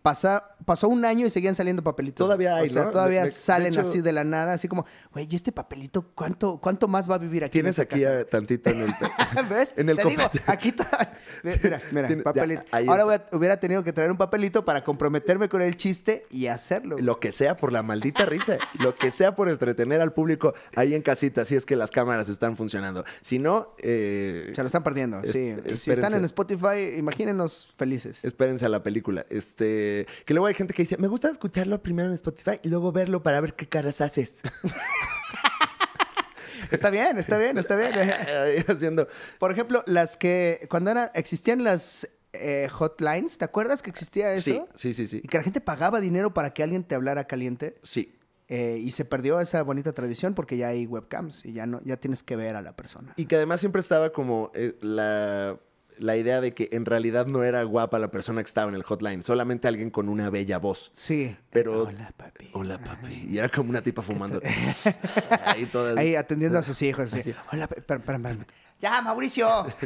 pasó un año y seguían saliendo papelitos. Todavía hay, O sea, todavía salen así de la nada, así como, güey, ¿y este papelito cuánto, cuánto más va a vivir aquí? Tienes aquí tantito en el. ¿Ves? En el Te digo, aquí está. Mira, mira, papelito. Ahora hubiera tenido que traer un papelito para comprometerme con el chiste y hacerlo. Lo que sea por la maldita risa, lo que sea por entretener al público ahí en casita, si es que las cámaras están funcionando. Si no. Eh, Se lo están perdiendo, sí. Si están en Spotify, imagínenos felices. Espérense a la película. Este, que luego hay gente que dice, me gusta escucharlo primero en Spotify y luego verlo para ver qué caras haces. está bien, está bien, está bien. Haciendo. Por ejemplo, las que cuando eran, existían las eh, hotlines, ¿te acuerdas que existía eso? Sí, sí, sí, sí. Y que la gente pagaba dinero para que alguien te hablara caliente. Sí. Eh, y se perdió esa bonita tradición porque ya hay webcams y ya no, ya tienes que ver a la persona. Y que además siempre estaba como eh, la la idea de que en realidad no era guapa la persona que estaba en el hotline, solamente alguien con una bella voz. Sí. Pero hola papi. Hola papi. Y era como una tipa fumando. Ahí, Ahí atendiendo a sus hijos. Hola, espérame. Ya, Mauricio.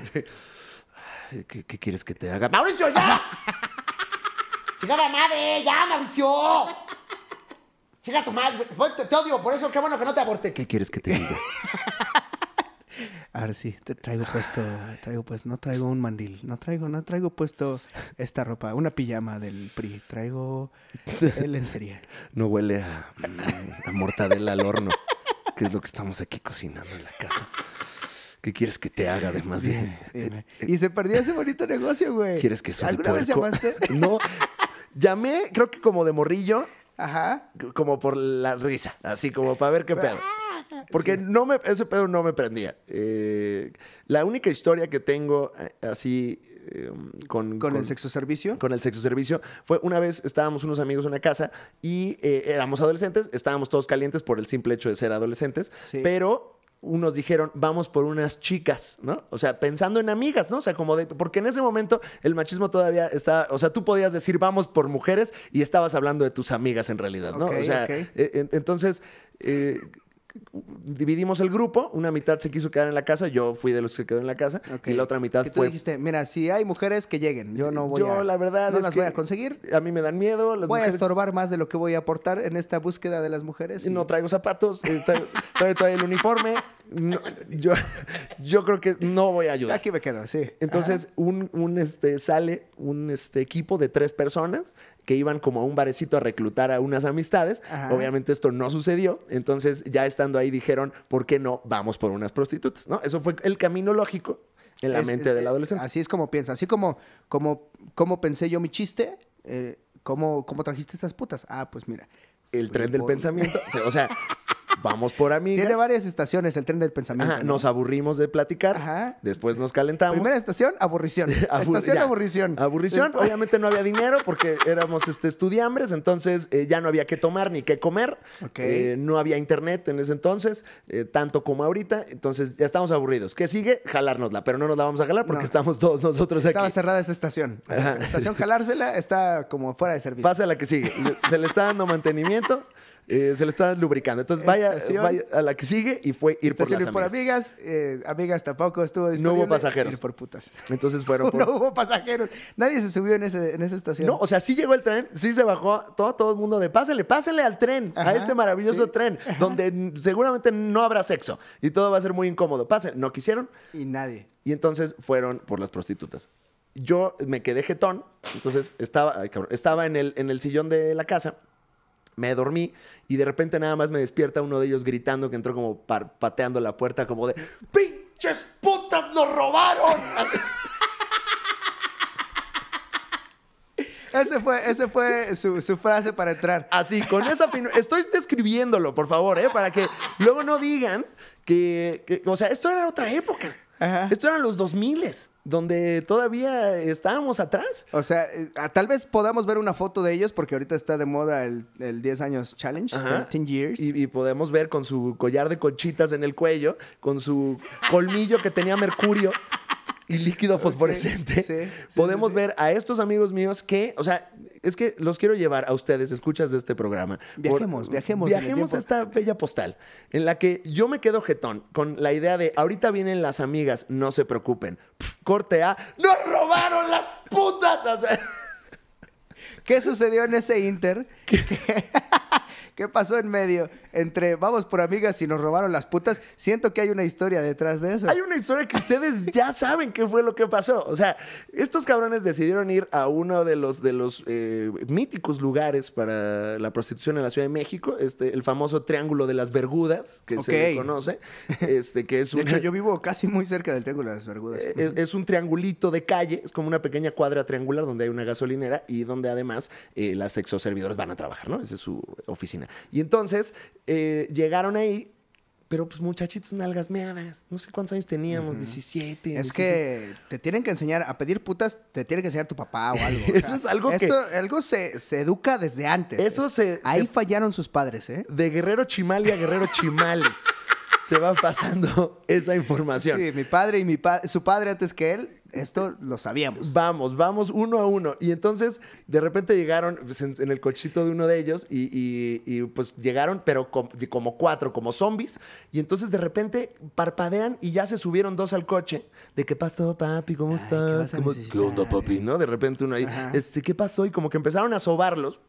¿Qué, quieres que te haga? Mauricio, ya. Llega la madre, ya, Mauricio. Llega tu madre. Te odio, por eso qué bueno que no te aborté. ¿Qué quieres que te diga? Ahora sí, te traigo ah, puesto, traigo pues, no traigo pues un mandil, no traigo, no traigo puesto esta ropa, una pijama del PRI, traigo lencería. No huele a, mortadela al horno, que es lo que estamos aquí cocinando en la casa. ¿Qué quieres que te haga además de...? y se perdió ese bonito negocio, güey. ¿Quieres que ¿Alguna vez llamaste? no, llamé, creo que como de morrillo. Ajá. Como por la risa, así como para ver qué ah, pedo. Porque no me, ese pedo no me prendía. Eh, la única historia que tengo eh, así eh, um, con, ¿Con, el sexo servicio. Con el sexo servicio fue una vez estábamos unos amigos en una casa y éramos adolescentes, estábamos todos calientes por el simple hecho de ser adolescentes, pero unos dijeron, vamos por unas chicas, ¿no? O sea, pensando en amigas, ¿no? O sea, como de, porque en ese momento el machismo todavía está, o sea, tú podías decir, vamos por mujeres y estabas hablando de tus amigas en realidad, ¿no? o sea, entonces dividimos el grupo, una mitad se quiso quedar en la casa, yo fui de los que quedó en la casa, y la otra mitad ¿Qué tú dijiste, mira, si hay mujeres que lleguen, yo no voy a... Yo la verdad no las voy a conseguir. A mí me dan miedo. Las voy a estorbar más de lo que voy a aportar en esta búsqueda de las mujeres. Y... No traigo zapatos, eh, traigo, todavía el uniforme. yo, yo creo que no voy a ayudar. Aquí me quedo, sí. Entonces, un, este, sale un este, equipo de tres personas que iban como a un barecito a reclutar a unas amistades. Obviamente esto no sucedió, entonces ya estando ahí dijeron, ¿por qué no vamos por unas prostitutas? ¿No? Eso fue el camino lógico en la mente del adolescente. Así es como piensa, así como, como, como pensé yo mi chiste, eh, ¿cómo, trajiste estas putas? Ah, pues mira. El tren del pensamiento, o sea, vamos por amigas. Tiene varias estaciones el tren del pensamiento. Nos aburrimos de platicar, después nos calentamos. Primera estación, aburrición. estación, aburrición. Aburrición, obviamente no había dinero porque éramos este, estudiambres, entonces eh, ya no había que tomar ni que comer. Eh, no había internet en ese entonces, eh, tanto como ahorita, entonces ya estamos aburridos. ¿Qué sigue? Jalárnosla, pero no nos la vamos a jalar porque estamos todos nosotros aquí. Estaba cerrada esa estación. Ajá. La estación jalársela está como fuera de servicio. Pasa la que sigue. Se le está dando mantenimiento. Eh, se le está lubricando. Entonces vaya, a la que sigue y fue ir por las ir amigas. por amigas. amigas eh, tampoco estuvo disponible. No hubo pasajeros. Ir por putas. Entonces fueron por... no hubo pasajeros. Nadie se subió en, ese, en esa estación. No, o sea, sí llegó el tren, sí se bajó todo, todo el mundo de Pásale, pásale al tren, a este maravilloso tren, donde seguramente no habrá sexo y todo va a ser muy incómodo. Pase, no quisieron. Y nadie. Y entonces fueron por las prostitutas yo me quedé jetón, entonces estaba, ay, cabrón, estaba en el, en el sillón de la casa me dormí y de repente nada más me despierta uno de ellos gritando que entró como pateando la puerta como de ¡Pinches putas nos robaron! Ese fue, ese fue su, frase para entrar. Así, con esa... Estoy describiéndolo, por favor, ¿eh? Para que luego no digan que, O sea, esto era otra época. Esto eran los 2000s donde todavía estábamos atrás. O sea, eh, ah, tal vez podamos ver una foto de ellos porque ahorita está de moda el, 10 años challenge, 10 years. Y, podemos ver con su collar de conchitas en el cuello, con su colmillo que tenía mercurio y líquido fosforescente. podemos ver a estos amigos míos que, o sea, es que los quiero llevar a ustedes, escuchas de este programa. Viajemos, viajemos. Viajemos a esta bella postal en la que yo me quedo jetón con la idea de ahorita vienen las amigas, no se preocupen. corte A, ¡nos robaron las putas! ¿Qué sucedió en ese Inter? ¿Qué? ¿Qué pasó en medio? entre vamos por amigas y nos robaron las putas, siento que hay una historia detrás de eso. Hay una historia que ustedes ya saben qué fue lo que pasó. O sea, estos cabrones decidieron ir a uno de los, de los eh, míticos lugares para la prostitución en la Ciudad de México, este, el famoso Triángulo de las Vergudas, que se conoce. Este, que es De hecho, yo vivo casi muy cerca del Triángulo de las Vergudas. Eh, es, un triangulito de calle, es como una pequeña cuadra triangular donde hay una gasolinera y donde además eh, las exoservidoras van a trabajar, ¿no? Esa es su oficina. Y entonces eh, llegaron ahí, pero pues muchachitos nalgas meadas. No sé cuántos años teníamos, 17. Es que te tienen que enseñar a pedir putas, te tiene que enseñar tu papá o algo. eso es algo que. algo se, educa desde antes. Eso se. Ahí fallaron sus padres, ¿eh? De Guerrero Chimale a Guerrero Chimali. se va pasando esa información. Sí, mi padre y mi pa su padre antes que él, esto lo sabíamos. Vamos, vamos uno a uno. Y entonces, de repente llegaron pues, en, el cochito de uno de ellos y, y, pues llegaron, pero como cuatro, como zombies. Y entonces, de repente, parpadean y ya se subieron dos al coche. De qué pasó, papi, ¿cómo estás? ¿Qué, onda, papi? ¿No? De repente uno ahí, este, ¿qué pasó? Y como que empezaron a sobarlos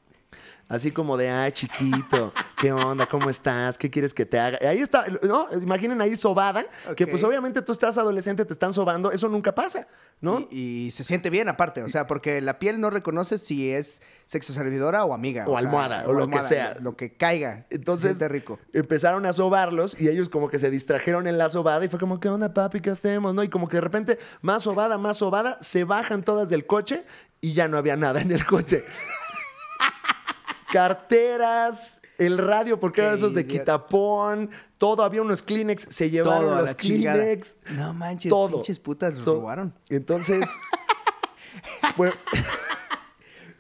así como de, ah, chiquito, ¿qué onda? ¿Cómo estás? ¿Qué quieres que te haga? Ahí está, ¿no? Imaginen ahí sobada, que pues obviamente tú estás adolescente, te están sobando, eso nunca pasa. ¿No? Y, se siente bien aparte, o sea, porque la piel no reconoce si es sexo servidora o amiga. O, almohada, o, lo que sea. Lo, que caiga. Entonces, rico. empezaron a sobarlos y ellos como que se distrajeron en la sobada y fue como, ¿qué onda, papi? ¿Qué hacemos? ¿No? Y como que de repente, más sobada, más sobada, se bajan todas del coche y ya no había nada en el coche carteras, el radio, porque eran esos de quitapón, todo, había unos Kleenex, se llevaron los Kleenex. No manches, todo. pinches putas los robaron. Entonces,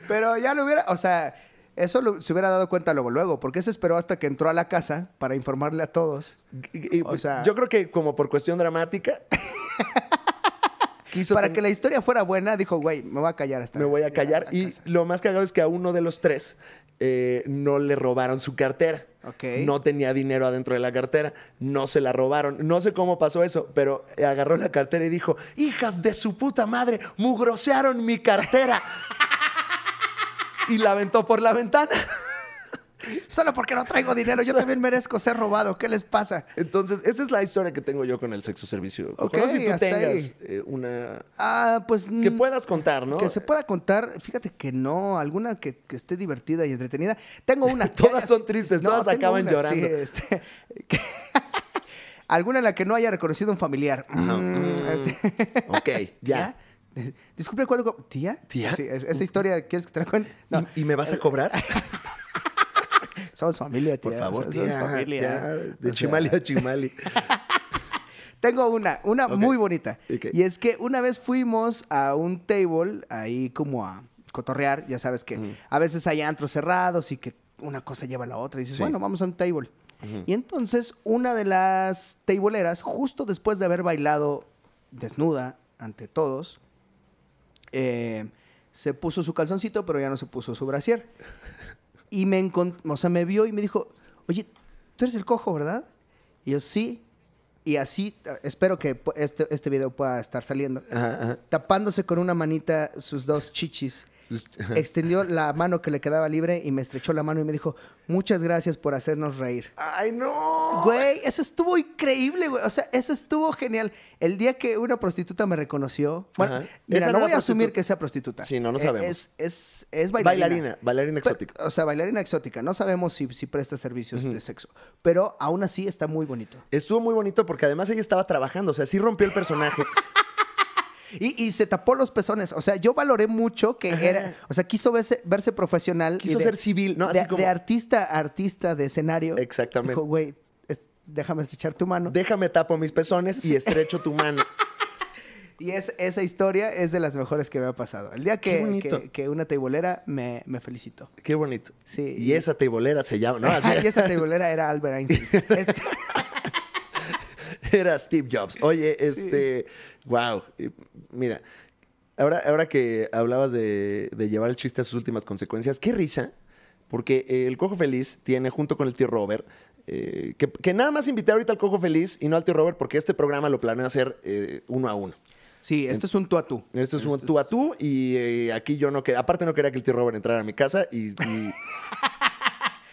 Pero ya lo hubiera, o sea, eso se hubiera dado cuenta luego, luego, porque se esperó hasta que entró a la casa para informarle a todos. Y, yo creo que como por cuestión dramática. Quiso para que la historia fuera buena, dijo, güey, me voy a callar hasta Me voy a callar. y lo más cagado es que a uno de los tres eh, no le robaron su cartera. No tenía dinero adentro de la cartera, no se la robaron. No sé cómo pasó eso, pero agarró la cartera y dijo, hijas de su puta madre, mugrosearon mi cartera. y la aventó por la ventana. Solo porque no traigo dinero, yo también merezco ser robado. ¿Qué les pasa? Entonces, esa es la historia que tengo yo con el sexo servicio. Ok, no si tú tengas eh, una... Ah, pues... Que mm, puedas contar, ¿no? Que se pueda contar. Fíjate que no, alguna que, esté divertida y entretenida. Tengo una... todas son tristes, todas acaban llorando. Sí, este, alguna en la que no haya reconocido un familiar. Mm, mm, este, ok, ya. Disculpe, ¿cuándo? ¿Tía? ¿Tía? Sí, esa historia, ¿quieres que te la cuente? ¿Y, ¿Y me vas a cobrar? Somos familia, tía. Por favor, familia. ¿eh? de Chimali a Chimali. Tengo una, una muy bonita. Y es que una vez fuimos a un table ahí como a cotorrear, ya sabes que a veces hay antros cerrados y que una cosa lleva a la otra y dices, bueno, vamos a un table. Y entonces una de las tableeras, justo después de haber bailado desnuda ante todos, eh, se puso su calzoncito, pero ya no se puso su brasier. Y me encontró, o sea, me vio y me dijo, oye, tú eres el cojo, ¿verdad? Y yo, sí. Y así, espero que este, este video pueda estar saliendo. Tapándose con una manita sus dos chichis extendió la mano que le quedaba libre y me estrechó la mano y me dijo, muchas gracias por hacernos reír. ¡Ay, no! Güey, eso estuvo increíble, güey. O sea, eso estuvo genial. El día que una prostituta me reconoció... Bueno, mira, no, voy a asumir que sea prostituta. Sí, no, no sabemos. Es, es, bailarina. Bailarina, bailarina exótica. o sea, bailarina exótica. No sabemos si, presta servicios de sexo. Pero aún así está muy bonito. Estuvo muy bonito porque además ella estaba trabajando. O sea, sí rompió el personaje. Y, se tapó los pezones. O sea, yo valoré mucho que era. O sea, quiso verse, profesional. Quiso ser civil, ¿no? de, artista a artista de escenario. Exactamente. Dijo, güey, déjame estrechar tu mano. Déjame tapo mis pezones y estrecho tu mano. Y es, esa historia es de las mejores que me ha pasado. El día que, que, una teibolera me, me, felicitó. Qué bonito. Sí. Y, esa teibolera se llama, ¿no? esa teibolera era Albert Einstein. este... Era Steve Jobs. Oye, este, wow. Mira, ahora, ahora que hablabas de, llevar el chiste a sus últimas consecuencias, qué risa. Porque el Cojo Feliz tiene, junto con el tío Robert, eh, que, nada más invité ahorita al Cojo Feliz y no al tío Robert, porque este programa lo planeé hacer eh, uno a uno. Sí, esto es un tú a tú. Esto es un este tú a tú y eh, aquí yo no quería, aparte no quería que el tío Robert entrara a mi casa y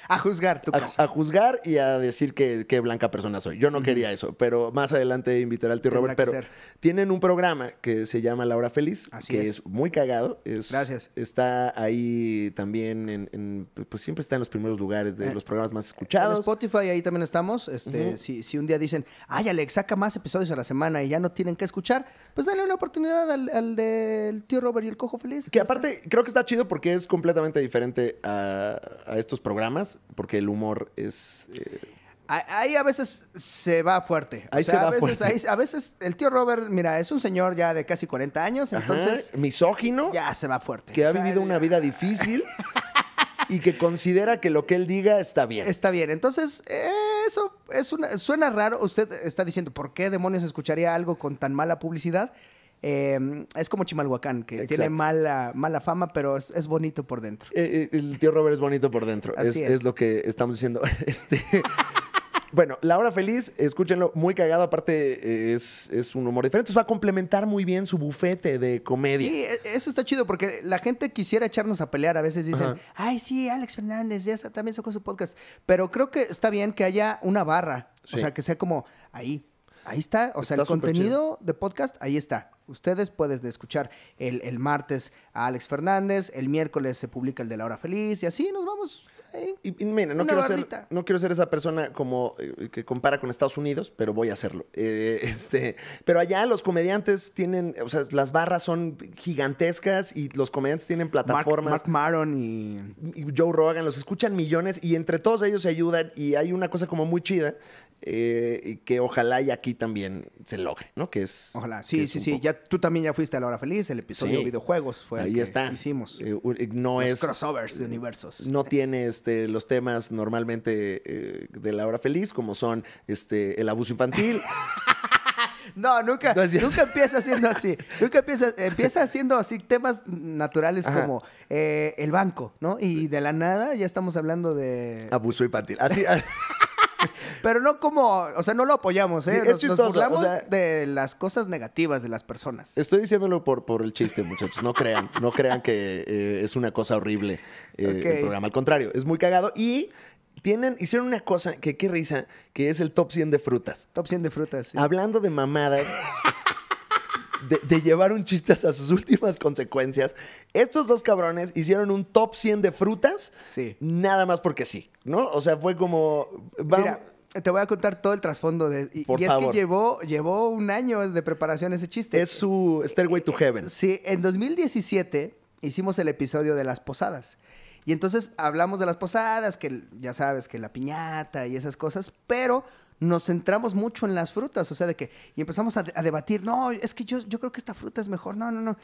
A juzgar tu A, juzgar y a decir que, blanca persona soy. Yo no quería eso, pero más adelante invitaré al tío Robert. Pero tienen un programa que se llama La Hora Feliz, que es. muy cagado. Es, Gracias. Está ahí también, en, pues siempre está en los primeros lugares de eh, los programas más escuchados. En Spotify ahí también estamos. Este, si, si, un día dicen, ay Alex, saca más episodios a la semana y ya no tienen que escuchar, pues dale una oportunidad al, del tío Robert y el cojo feliz. Que aparte creo que está chido porque es completamente diferente a, a estos programas porque el humor es... Eh, ahí a veces se va fuerte. Ahí se va a veces, fuerte. a veces el tío Robert, mira, es un señor ya de casi 40 años, entonces... misógino. Ya se va fuerte. Que ha vivido una vida difícil y que considera que lo que él diga está bien. Está bien. Entonces, eso es una, suena raro. Usted está diciendo, ¿por qué demonios escucharía algo con tan mala publicidad? Em, es como Chimalhuacán, que tiene mala, mala fama, pero es, bonito por dentro. Eh, eh, el tío Robert es bonito por dentro. es, lo que estamos diciendo. Este, bueno, La Hora Feliz, escúchenlo, muy cagado. Aparte, eh, es, es un humor diferente. Entonces va a complementar muy bien su bufete de comedia. Sí, e, eso está chido, porque la gente quisiera echarnos a pelear. A veces dicen, ay, sí, Alex Fernández, ya también sacó su podcast. Pero creo que está bien que haya una barra. O sea, que sea como ahí, Ahí está, o sea, el contenido de podcast, ahí está. Ustedes pueden escuchar el, el, martes a Alex Fernández, el miércoles se publica el de La Hora Feliz y así nos vamos. Y, mira, no quiero, ser, esa persona como eh, que compara con Estados Unidos, pero voy a hacerlo. Eh, este, pero allá los comediantes tienen, o sea, las barras son gigantescas y los comediantes tienen plataformas. Mark, Mark Maron y Joe Rogan, los escuchan millones y entre todos ellos se ayudan y hay una cosa como muy chida eh, y que ojalá y aquí también se logre, ¿no? Que es. Ojalá, sí, sí, sí. Ya, tú también ya fuiste a la hora feliz, el episodio de videojuegos fue Ahí el está. hicimos. Eh, eh, no es. crossovers de universos. No tiene este, los temas normalmente de la hora feliz, como son este, el abuso infantil. No, nunca, nunca empieza siendo así. nunca empieza, empieza haciendo así temas naturales como el banco, ¿no? Y de la nada ya estamos hablando de. Abuso infantil. Así. Pero no como, o sea, no lo apoyamos, ¿eh? es chistoso, de las cosas negativas de las personas. Estoy diciéndolo por, por el chiste, muchachos. No crean, no crean que eh, es una cosa horrible eh, el programa. Al contrario, es muy cagado y tienen, hicieron una cosa que qué risa, que es el top 100 de frutas. Top 100 de frutas. Hablando de mamadas, de, llevar un chiste hasta sus últimas consecuencias. Estos dos cabrones hicieron un top 100 de frutas. Sí. Nada más porque sí, ¿no? O sea, fue como... Mira, te voy a contar todo el trasfondo de. Y, es que llevó, llevó un año de preparación ese chiste. Es su Stairway to eh, Heaven. Sí, en 2017 hicimos el episodio de las posadas. Y entonces hablamos de las posadas, que ya sabes, que la piñata y esas cosas, pero nos centramos mucho en las frutas, o sea, de que, y empezamos a, debatir, no, es que yo, yo creo que esta fruta es mejor, no, no, no.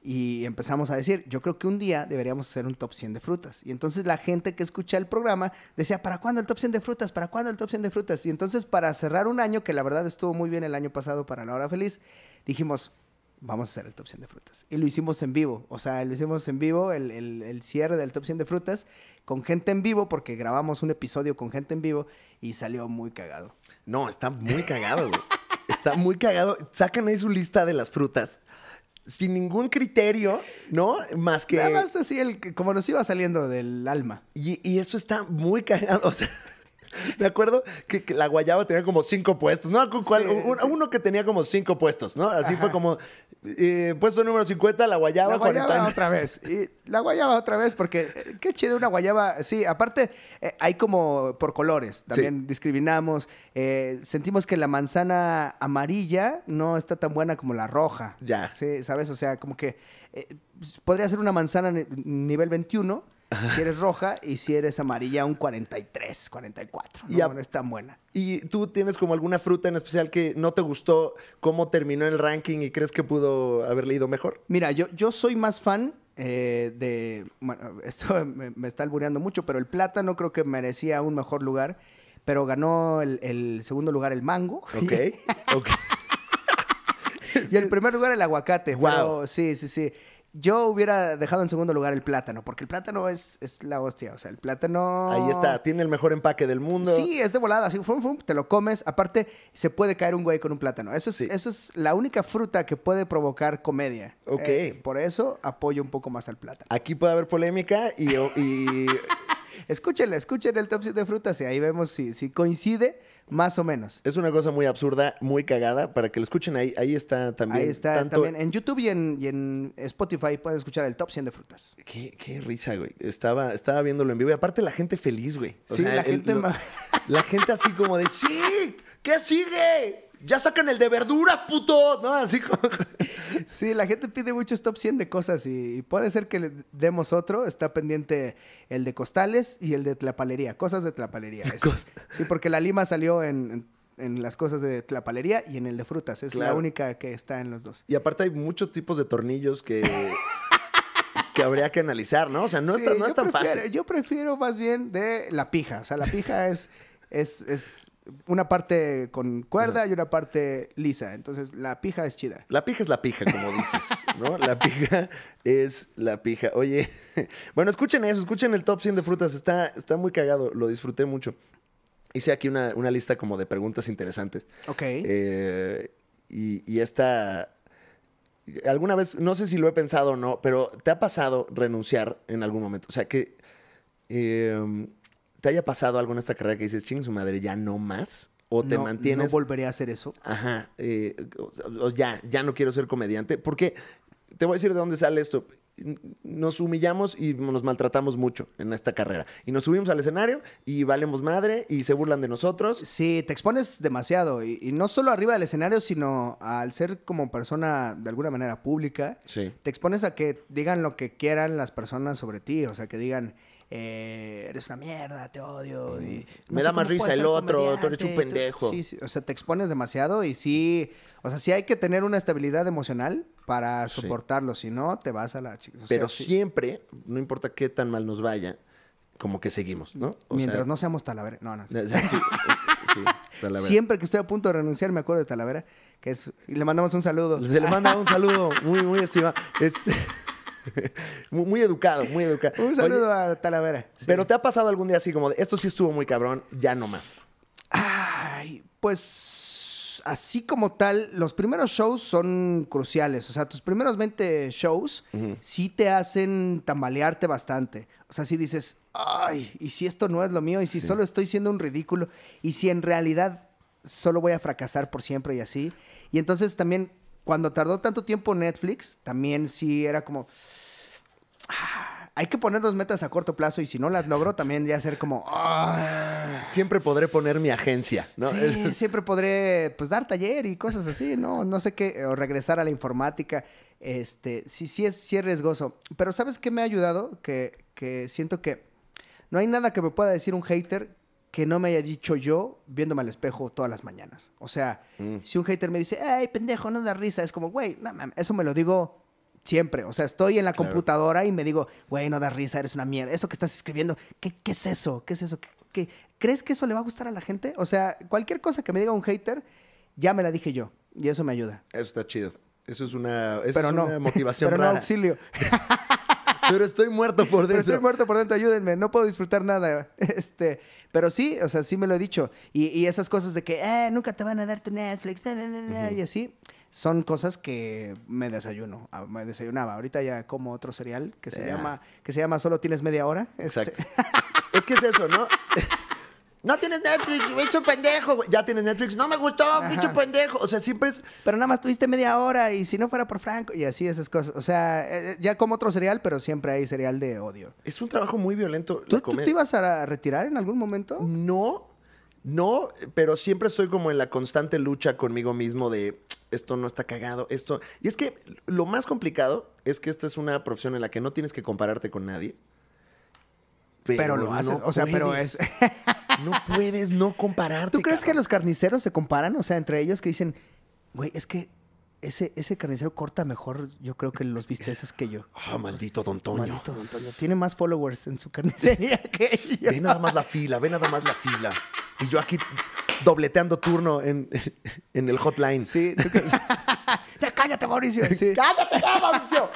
Y empezamos a decir, yo creo que un día deberíamos hacer un top 100 de frutas. Y entonces la gente que escucha el programa decía, ¿para cuándo el top 100 de frutas? ¿Para cuándo el top 100 de frutas? Y entonces para cerrar un año, que la verdad estuvo muy bien el año pasado para la hora feliz, dijimos, vamos a hacer el top 100 de frutas. Y lo hicimos en vivo, o sea, lo hicimos en vivo, el, cierre del top 100 de frutas, con gente en vivo, porque grabamos un episodio con gente en vivo y salió muy cagado. No, está muy cagado, güey. está muy cagado. Sacan ahí su lista de las frutas. Sin ningún criterio, ¿no? Más que. Nada más así, el, como nos iba saliendo del alma. Y, y eso está muy cagado. O sea, me acuerdo que, la guayaba tenía como cinco puestos, ¿no? Uno que tenía como cinco puestos, ¿no? Así fue como eh, puesto número 50, la guayaba. La otra vez. Y la guayaba otra vez, porque eh, qué chido una guayaba. Sí, aparte eh, hay como por colores, también discriminamos. sentimos que la manzana amarilla no está tan buena como la roja. Ya. Sí, ¿sabes? O sea, como que podría ser una manzana nivel 21 Si eres roja y si eres amarilla, un 43, 44. No, ya. no es tan buena. ¿Y tú tienes como alguna fruta en especial que no te gustó cómo terminó el ranking y crees que pudo haberle ido mejor? Mira, yo, yo soy más fan eh, de. Bueno, esto me, está albureando mucho, pero el plátano creo que merecía un mejor lugar. Pero ganó el, segundo lugar el mango. Ok, ok. y el primer lugar el aguacate. Wow. sí, sí, sí. Yo hubiera dejado en segundo lugar el plátano, porque el plátano es, es la hostia. O sea, el plátano. Ahí está, tiene el mejor empaque del mundo. Sí, es de volada. Así, fum te lo comes. Aparte, se puede caer un güey con un plátano. Eso es, eso es la única fruta que puede provocar comedia. Ok. Eh, por eso apoyo un poco más al plátano. Aquí puede haber polémica y... Escúchenla, escuchen el top 100 de frutas y ahí vemos si, si coincide más o menos. Es una cosa muy absurda, muy cagada, para que lo escuchen ahí. Ahí está también. Ahí está también. En YouTube y en, Spotify pueden escuchar el top 100 de frutas. Qué, risa, güey. Estaba, estaba viéndolo en vivo y aparte la gente feliz, güey. sí, la gente... la gente así como de, ¡sí! ¿Qué sigue? ya sacan el de verduras, puto, ¿no? Así Sí, la gente pide muchos top 100 de cosas y, puede ser que le demos otro. Está pendiente el de costales y el de tlapalería, cosas de tlapalería. Sí, porque la lima salió en, las cosas de tlapalería y en el de frutas. Es la única que está en los dos. Y aparte hay muchos tipos de tornillos que... que habría que analizar, ¿no? O sea, no, es tan fácil. Yo prefiero más bien de la pija. O sea, la pija es, es, es una parte con cuerda y una parte lisa. Entonces, la pija es chida. La pija es la pija, como dices, ¿no? La pija es la pija. Oye, bueno, escuchen eso, escuchen el top 100 de frutas. Está, está muy cagado, lo disfruté mucho. Hice aquí una, lista como de preguntas interesantes. Ok. Eh, y, esta, alguna vez, no sé si lo he pensado o no, pero ¿te ha pasado renunciar en algún momento? O sea, que... Eh, te haya pasado algo en esta carrera que dices, ching, su madre, ya no más? ¿O te mantienes? No volveré a hacer eso. Ajá. Eh, o, ya, ya no quiero ser comediante. Porque te voy a decir de dónde sale esto. Nos humillamos y nos maltratamos mucho en esta carrera. Y nos subimos al escenario y valemos madre y se burlan de nosotros. Sí, te expones demasiado. Y, y no solo arriba del escenario, sino al ser como persona de alguna manera pública. Sí. Te expones a que digan lo que quieran las personas sobre ti. O sea, que digan eh, eres una mierda, te odio. Mm. Me da más risa el otro, tú eres un pendejo. sí, o sea, te expones demasiado y sí, o sea, sí hay que tener una estabilidad emocional para soportarlo, si no, te vas a la chica. Pero siempre, no importa qué tan mal nos vaya, como que seguimos, ¿no? Mientras no seamos Talavera. No, no. sí, sí, Siempre que estoy a punto de renunciar, me acuerdo de Talavera, que es. Y le mandamos un saludo. le manda un saludo muy, muy estimado. Este. muy, educado, muy educado. Un saludo a Talavera. Pero ¿te ha pasado algún día así como de, esto sí estuvo muy cabrón, ya no más? Ay, pues así como tal, los primeros shows son cruciales. O sea, tus primeros 20 shows sí te hacen tambalearte bastante. O sea, si dices, ay, ¿y si esto no es lo mío? ¿Y si solo estoy siendo un ridículo? ¿Y si en realidad solo voy a fracasar por siempre y así? Y entonces también cuando tardó tanto tiempo Netflix, también sí era como. Ah, hay que poner ponernos metas a corto plazo y si no las logro, también ya ser como. Ah". Siempre podré poner mi agencia, Sí, siempre podré pues dar taller y cosas así, ¿no? No sé qué. O regresar a la informática. Este, sí, sí es, sí es riesgoso. Pero ¿sabes qué me ha ayudado? Que, que siento que no hay nada que me pueda decir un hater que no me haya dicho yo viéndome al espejo todas las mañanas. O sea, mm. si un hater me dice, ay pendejo, no da risa, es como, güey, no, eso me lo digo siempre. O sea, estoy en la computadora y me digo, güey, no da risa, eres una mierda. Eso que estás escribiendo, ¿qué, es eso? ¿Qué es eso? crees que eso le va a gustar a la gente? O sea, cualquier cosa que me diga un hater, ya me la dije yo. Y eso me ayuda. Eso está chido. Eso es una, Pero motivación Pero no auxilio. pero estoy muerto por dentro. Pero estoy muerto por dentro, ayúdenme, no puedo disfrutar nada. Este, pero sí, o sea, sí me lo he dicho. Y, esas cosas de que, eh, nunca te van a dar tu Netflix, y así, son cosas que me desayuno, ah, me desayunaba. Ahorita ya como otro cereal que se llama, que se llama Solo tienes media hora. Este. Exacto. es que es eso, ¿no? No tienes Netflix, bicho pendejo. Ya tienes Netflix. No me gustó, bicho pendejo. O sea, siempre es. Pero nada más tuviste media hora y si no fuera por Franco. Y así esas cosas. O sea, eh, eh, ya como otro cereal, pero siempre hay cereal de odio. Es un trabajo muy violento. ¿Tú, te ibas a retirar en algún momento? No, no, pero siempre estoy como en la constante lucha conmigo mismo de esto no está cagado, esto. Y es que lo más complicado es que esta es una profesión en la que no tienes que compararte con nadie. Pero, lo haces. o sea, pero es. No puedes no compararte. ¿Tú crees que los carniceros se comparan? O sea, entre ellos que dicen, güey, es que ese, ese carnicero corta mejor, yo creo que los bisteces que yo. Ah, maldito Don Toño. Maldito Don Toño. Tiene más followers en su carnicería que yo. Ve nada más la fila, ve nada más la fila. Y yo aquí dobleteando turno en, el hotline. Sí. ya cállate, Mauricio. Cállate Mauricio.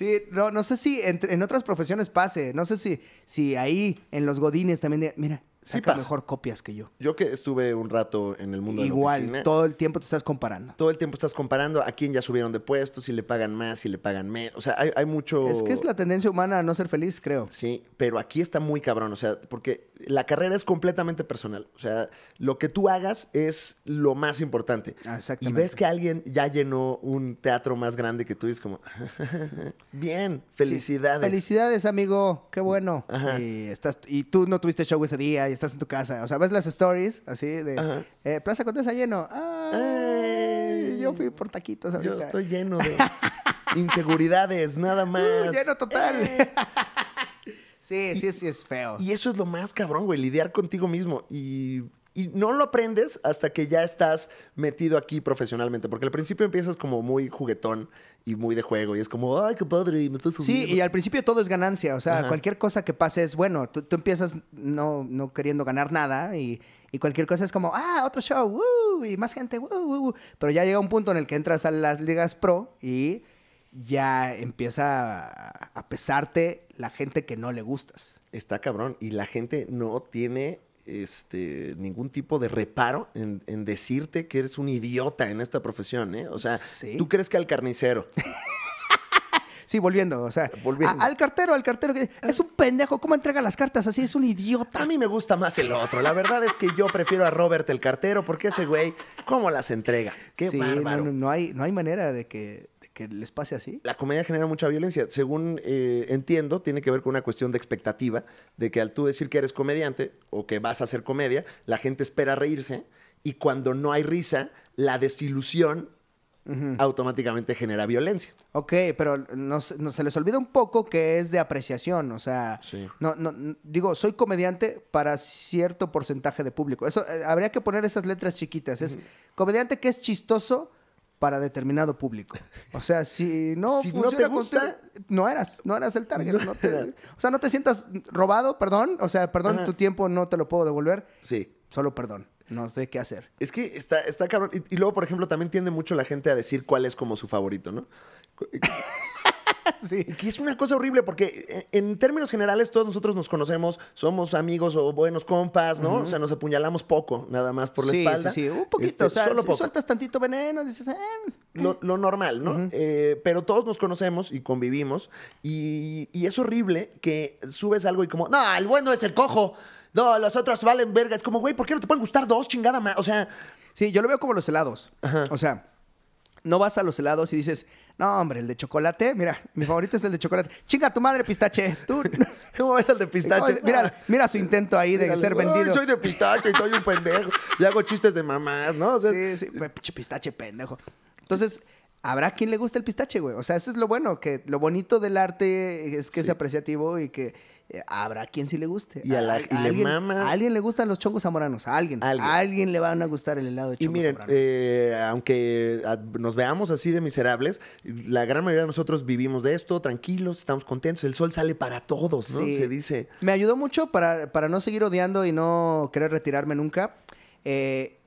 Sí, no, no sé si en, en otras profesiones pase, no sé si, si ahí en los godines también mira, sí mejor copias que yo. Yo que estuve un rato en el mundo de la Igual, todo el tiempo te estás comparando. Todo el tiempo estás comparando a quién ya subieron de puestos si le pagan más, si le pagan menos. O sea, hay, mucho... Es que es la tendencia humana a no ser feliz, creo. Sí, pero aquí está muy cabrón. O sea, porque la carrera es completamente personal. O sea, lo que tú hagas es lo más importante. Ah, exactamente. Y ves que alguien ya llenó un teatro más grande que tú y es como... Bien, felicidades. Felicidades, amigo. Qué bueno. Eh, estás, y tú no tuviste show ese día estás en tu casa. O sea, ves las stories así de eh, Plaza Condesa lleno. yo fui por taquitos. Yo estoy lleno de inseguridades, nada uh, más. lleno total. Eh. sí, sí, sí, es feo. Y eso es lo más cabrón, güey, lidiar contigo mismo. Y y no lo aprendes hasta que ya estás metido aquí profesionalmente, porque al principio empiezas como muy juguetón y muy de juego. Y es como, ay, qué padre, me estoy subiendo. Sí, y al principio todo es ganancia. O sea, cualquier cosa que pase es bueno. Tú, empiezas no, queriendo ganar nada y, cualquier cosa es como, ah, otro show, y más gente, Pero ya llega un punto en el que entras a las ligas pro y ya empieza a pesarte la gente que no le gustas. Está cabrón. Y la gente no tiene este, ningún tipo de reparo en, decirte que eres un idiota en esta profesión, ¿eh? O sea, tú crees que al carnicero. sí, volviendo, o sea, volviendo. al cartero, al cartero, es un pendejo, ¿cómo entrega las cartas así? Es un idiota. A mí me gusta más el otro. La verdad es que yo prefiero a Robert el cartero porque ese güey, ¿cómo las entrega? Qué sí, no, hay, no hay manera de que que les pase así? La comedia genera mucha violencia. Según eh, entiendo, tiene que ver con una cuestión de expectativa, de que al tú decir que eres comediante o que vas a hacer comedia, la gente espera reírse y cuando no hay risa, la desilusión automáticamente genera violencia. Ok, pero no se les olvida un poco que es de apreciación, o sea, no, no, digo, soy comediante para cierto porcentaje de público. Eso eh, habría que poner esas letras chiquitas. Es comediante que es chistoso para determinado público. O sea, si no, si no te gusta, no eras, no eras el target. o sea, no te sientas robado, perdón. O sea, perdón, tu tiempo no te lo puedo devolver. Sí. Solo perdón. No sé qué hacer. Es que está, está cabrón. Y, y luego, por ejemplo, también tiende mucho la gente a decir cuál es como su favorito, ¿no? sí. Que es una cosa horrible porque e, en términos generales todos nosotros nos conocemos, somos amigos o buenos compas, ¿no? O sea, nos apuñalamos poco nada más por la espalda. Sí, sí, un poquito. Este, o sea, si sueltas tantito veneno, dices... Eh, eh". Lo, normal, ¿no? Eh, pero todos nos conocemos y convivimos y, es horrible que subes algo y como, no, el bueno es el cojo. No, los otros valen verga. Es como, güey, ¿por qué no te pueden gustar dos chingadas más? O sea. Sí, yo lo veo como los helados. O sea, no vas a los helados y dices, no, hombre, el de chocolate, mira, mi favorito es el de chocolate. Chinga tu madre, pistache. Tú. ¿Cómo ves el de pistache? mira, mira su intento ahí de ser vendido. soy de pistache, soy un pendejo. Y hago chistes de mamás, ¿no? sí, sí, pistache pendejo. Entonces, habrá quien le guste el pistache, güey. O sea, eso es lo bueno, que lo bonito del arte es que es apreciativo y que eh, habrá quien sí le guste. Y le alguien, mama. A alguien le gustan los chongos zamoranos, a alguien. alguien. le van a gustar el helado de chongos Y miren, eh, aunque ah, nos veamos así de miserables, la gran mayoría de nosotros vivimos de esto, tranquilos, estamos contentos, el sol sale para todos, ¿no? Se dice. Me ayudó mucho para, para no seguir odiando y no querer retirarme nunca. Eh,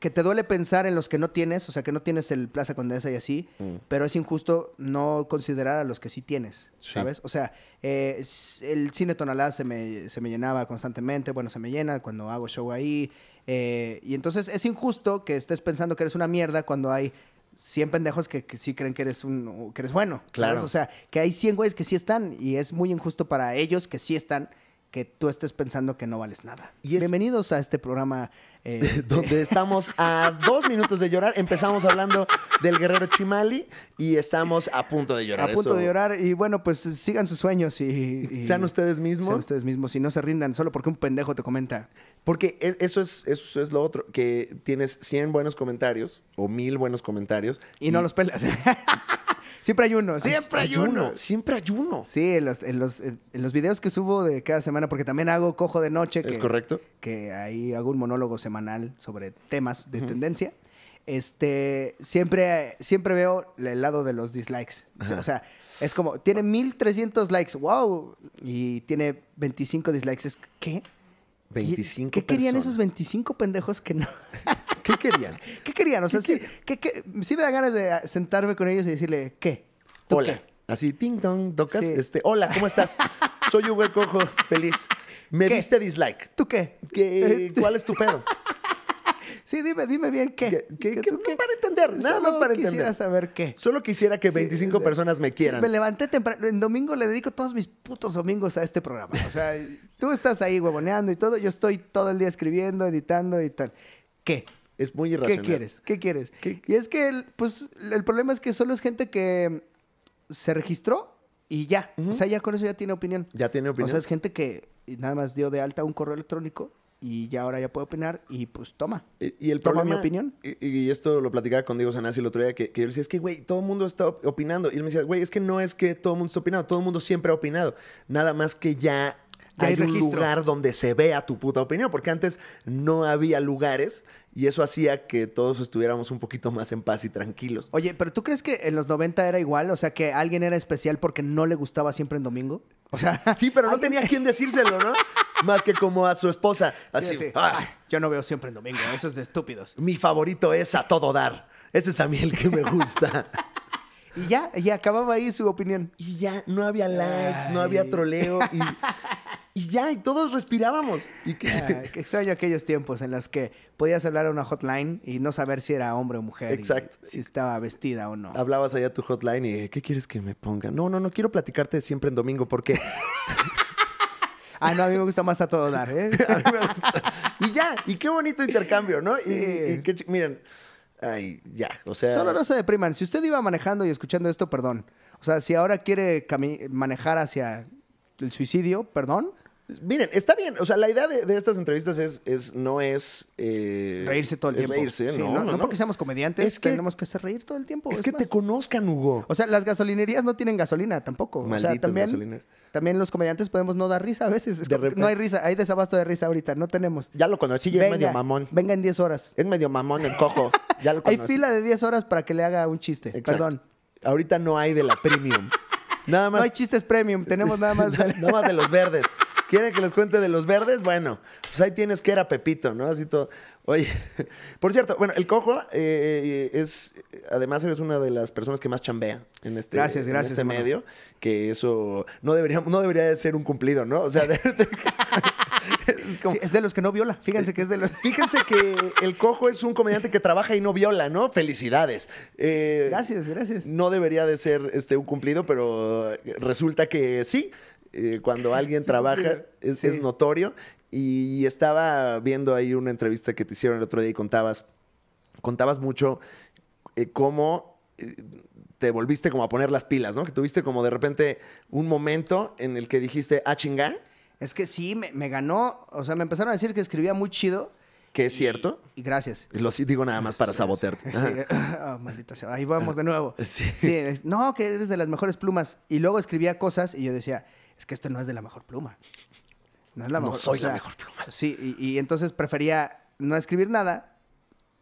que te duele pensar en los que no tienes, o sea, que no tienes el Plaza Condesa y así, mm. pero es injusto no considerar a los que sí tienes, ¿sabes? O sea, eh, el cine Tonalá se me, llenaba constantemente, bueno, se me llena cuando hago show ahí, eh, y entonces es injusto que estés pensando que eres una mierda cuando hay 100 pendejos que, sí creen que eres, un, que eres bueno, claro. O sea, que hay 100 güeyes que sí están, y es muy injusto para ellos que sí están que tú estés pensando que no vales nada. Y Bienvenidos a este programa. Eh, donde estamos a dos minutos de llorar. Empezamos hablando del guerrero Chimali y estamos a punto de llorar. A punto de llorar. Y bueno, pues sigan sus sueños y, Sean ustedes mismos. Sean ustedes mismos y no se rindan solo porque un pendejo te comenta. Porque e-, eso es, eso es lo otro, que tienes 100 buenos comentarios o mil buenos comentarios. Y, no los pelas. Siempre hay uno, siempre hay, uno. Siempre hay uno. Sí, en los, en, los, en los, videos que subo de cada semana, porque también hago Cojo de Noche. Que, es correcto. Que ahí hago un monólogo semanal sobre temas de tendencia. Este, siempre, siempre veo el lado de los dislikes. O sea, es como, tiene 1300 likes, wow, y tiene 25 dislikes. ¿Qué? 25 ¿Qué querían esos 25 pendejos que no? ¿Qué querían? ¿Qué querían? O sea, sí, me da ganas de ah, sentarme con ellos y decirle, ¿qué? Hola. Así, ting tong, tocas. Este, hola, ¿cómo estás? Soy Hugo Cojo, feliz. Me diste dislike. ¿Tú qué? ¿Cuál es tu pedo? Sí, dime, dime bien qué. ¿Qué, qué, para entender, nada más para entender. quisiera saber qué. Solo quisiera que 25 personas me quieran. me levanté temprano. En domingo le dedico todos mis putos domingos a este programa. O sea, tú estás ahí huevoneando y todo. Yo estoy todo el día escribiendo, editando y tal. ¿Qué? Es muy irracional. ¿Qué quieres? ¿Qué quieres? Y es que, el, pues, el problema es que solo es gente que se registró y ya. O sea, ya con eso ya tiene opinión. Ya tiene opinión. O sea, es gente que nada más dio de alta un correo electrónico y ya ahora ya puede opinar y pues toma. Y, el toma problema, mi opinión. Y, esto lo platicaba con Diego Sanasi el otro día, que, que yo decía, es que, güey, todo el mundo está opinando. Y él me decía, güey, es que no es que todo el mundo está opinando, todo el mundo siempre ha opinado. Nada más que ya hay, un lugar donde se vea tu puta opinión, porque antes no había lugares y eso hacía que todos estuviéramos un poquito más en paz y tranquilos. Oye, pero ¿tú crees que en los 90 era igual? O sea, que alguien era especial porque no le gustaba siempre en domingo. O sea, sí, pero no tenía quien decírselo, ¿no? más que como a su esposa. Así, yo no veo siempre en domingo, eso es de estúpidos. Mi favorito es a todo dar. Ese es a mí el que me gusta. y ya, y acababa ahí su opinión. Y ya, no había likes, no había troleo. Y y ya, y todos respirábamos. Y ah, qué? extraño aquellos tiempos en los que podías hablar a una hotline y no saber si era hombre o mujer. Exacto. si estaba vestida o no. Hablabas allá a tu hotline y, ¿qué quieres que me ponga? No, no, no quiero platicarte siempre en domingo porque... ah, no, a mí me gusta más a todo dar, ¿eh? Y ya, y qué bonito intercambio, ¿no? Y, qué miren, ay, ya, o sea... Solo no se depriman. Si usted iba manejando y escuchando esto, perdón. O sea, si ahora quiere manejar hacia el suicidio, perdón, Miren, está bien. O sea, la idea de, estas entrevistas es, no es. Eh, reírse todo el tiempo. no, no, porque seamos comediantes, tenemos que hacer reír todo el tiempo. Es, que te conozcan, Hugo. O sea, las gasolinerías no tienen gasolina tampoco. también, los comediantes podemos no dar risa a veces. no hay risa, hay desabasto de risa ahorita, no tenemos. Ya lo conocí, ya es medio mamón. Venga en 10 horas. Es medio mamón el cojo. ya Hay fila de 10 horas para que le haga un chiste. Perdón. Ahorita no hay de la premium. Nada más. No hay chistes premium, tenemos nada más. nada más de los verdes. ¿Quieren que les cuente de los verdes? Bueno, pues ahí tienes que era Pepito, ¿no? Así todo. Oye, por cierto, bueno, el Cojo eh, eh, es, además eres una de las personas que más chambea en este, gracias, gracias, en este medio, que eso no debería, no debería de ser un cumplido, ¿no? O sea, es, de los que no viola, fíjense que es de los... Fíjense que el Cojo es un comediante que trabaja y no viola, ¿no? Felicidades. Eh, gracias, gracias. No debería de ser este, un cumplido, pero resulta que sí. Eh, cuando alguien trabaja es, notorio. Y estaba viendo ahí una entrevista que te hicieron el otro día y contabas, contabas mucho eh, cómo eh, te volviste como a poner las pilas, ¿no? Que tuviste como de repente un momento en el que dijiste, ah, chingá. Es que sí, me, ganó, o sea, me empezaron a decir que escribía muy chido. Que es cierto. Y gracias. Lo digo nada más para sabotearte. Oh, maldita sea. Ahí vamos de nuevo. Sí. no, que eres de las mejores plumas. Y luego escribía cosas y yo decía, es que esto no es de la mejor pluma. No es la soy la mejor pluma. Sí, y, entonces prefería no escribir nada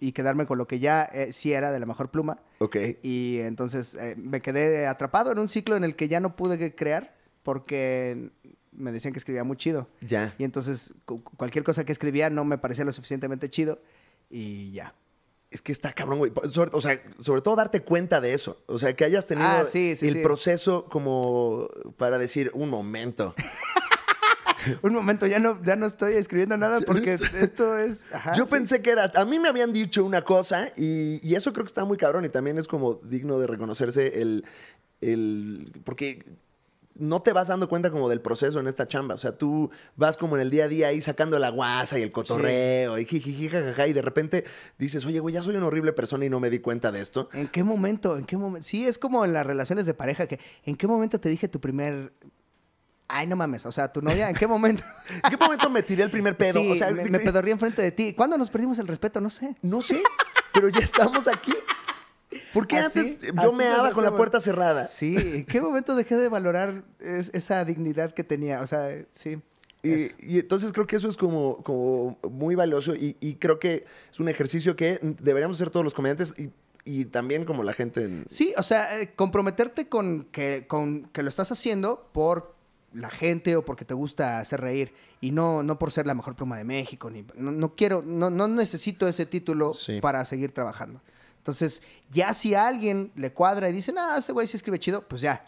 y quedarme con lo que ya eh, sí era de la mejor pluma. Ok. Y entonces eh, me quedé atrapado en un ciclo en el que ya no pude crear porque me decían que escribía muy chido. Ya. Y entonces cualquier cosa que escribía no me parecía lo suficientemente chido y ya es que está cabrón, güey. o sea, sobre todo darte cuenta de eso. O sea, que hayas tenido ah, el proceso como para decir, un momento. un momento, ya no, ya no estoy escribiendo nada porque esto es... Yo pensé que era... A mí me habían dicho una cosa y, eso creo que está muy cabrón y también es como digno de reconocerse el... el porque no te vas dando cuenta como del proceso en esta chamba. O sea, tú vas como en el día a día ahí sacando la guasa y el cotorreo y jijijija y de repente dices, oye, güey, ya soy una horrible persona y no me di cuenta de esto. ¿En qué momento? ¿En qué momento? Sí, es como en las relaciones de pareja que, ¿en qué momento te dije tu primer Ay, no mames, o sea, tu novia, ¿en qué momento? ¿En qué momento me tiré el primer pedo? o sea, me, pedorrí enfrente de ti. ¿Cuándo nos perdimos el respeto? No sé. No sé, pero ya estamos aquí. ¿Por qué antes yo me daba con la puerta cerrada? Sí, ¿en qué momento dejé de valorar esa dignidad que tenía? O sea, sí. Y, entonces creo que eso es como, muy valioso y, creo que es un ejercicio que deberíamos hacer todos los comediantes y, también como la gente. Sí, o sea, eh, comprometerte con que, lo estás haciendo por la gente o porque te gusta hacer reír y no, no por ser la mejor pluma de México. no, quiero, no, necesito ese título para seguir trabajando. Entonces, ya si alguien le cuadra y dice, ah, ese güey sí escribe chido, pues ya,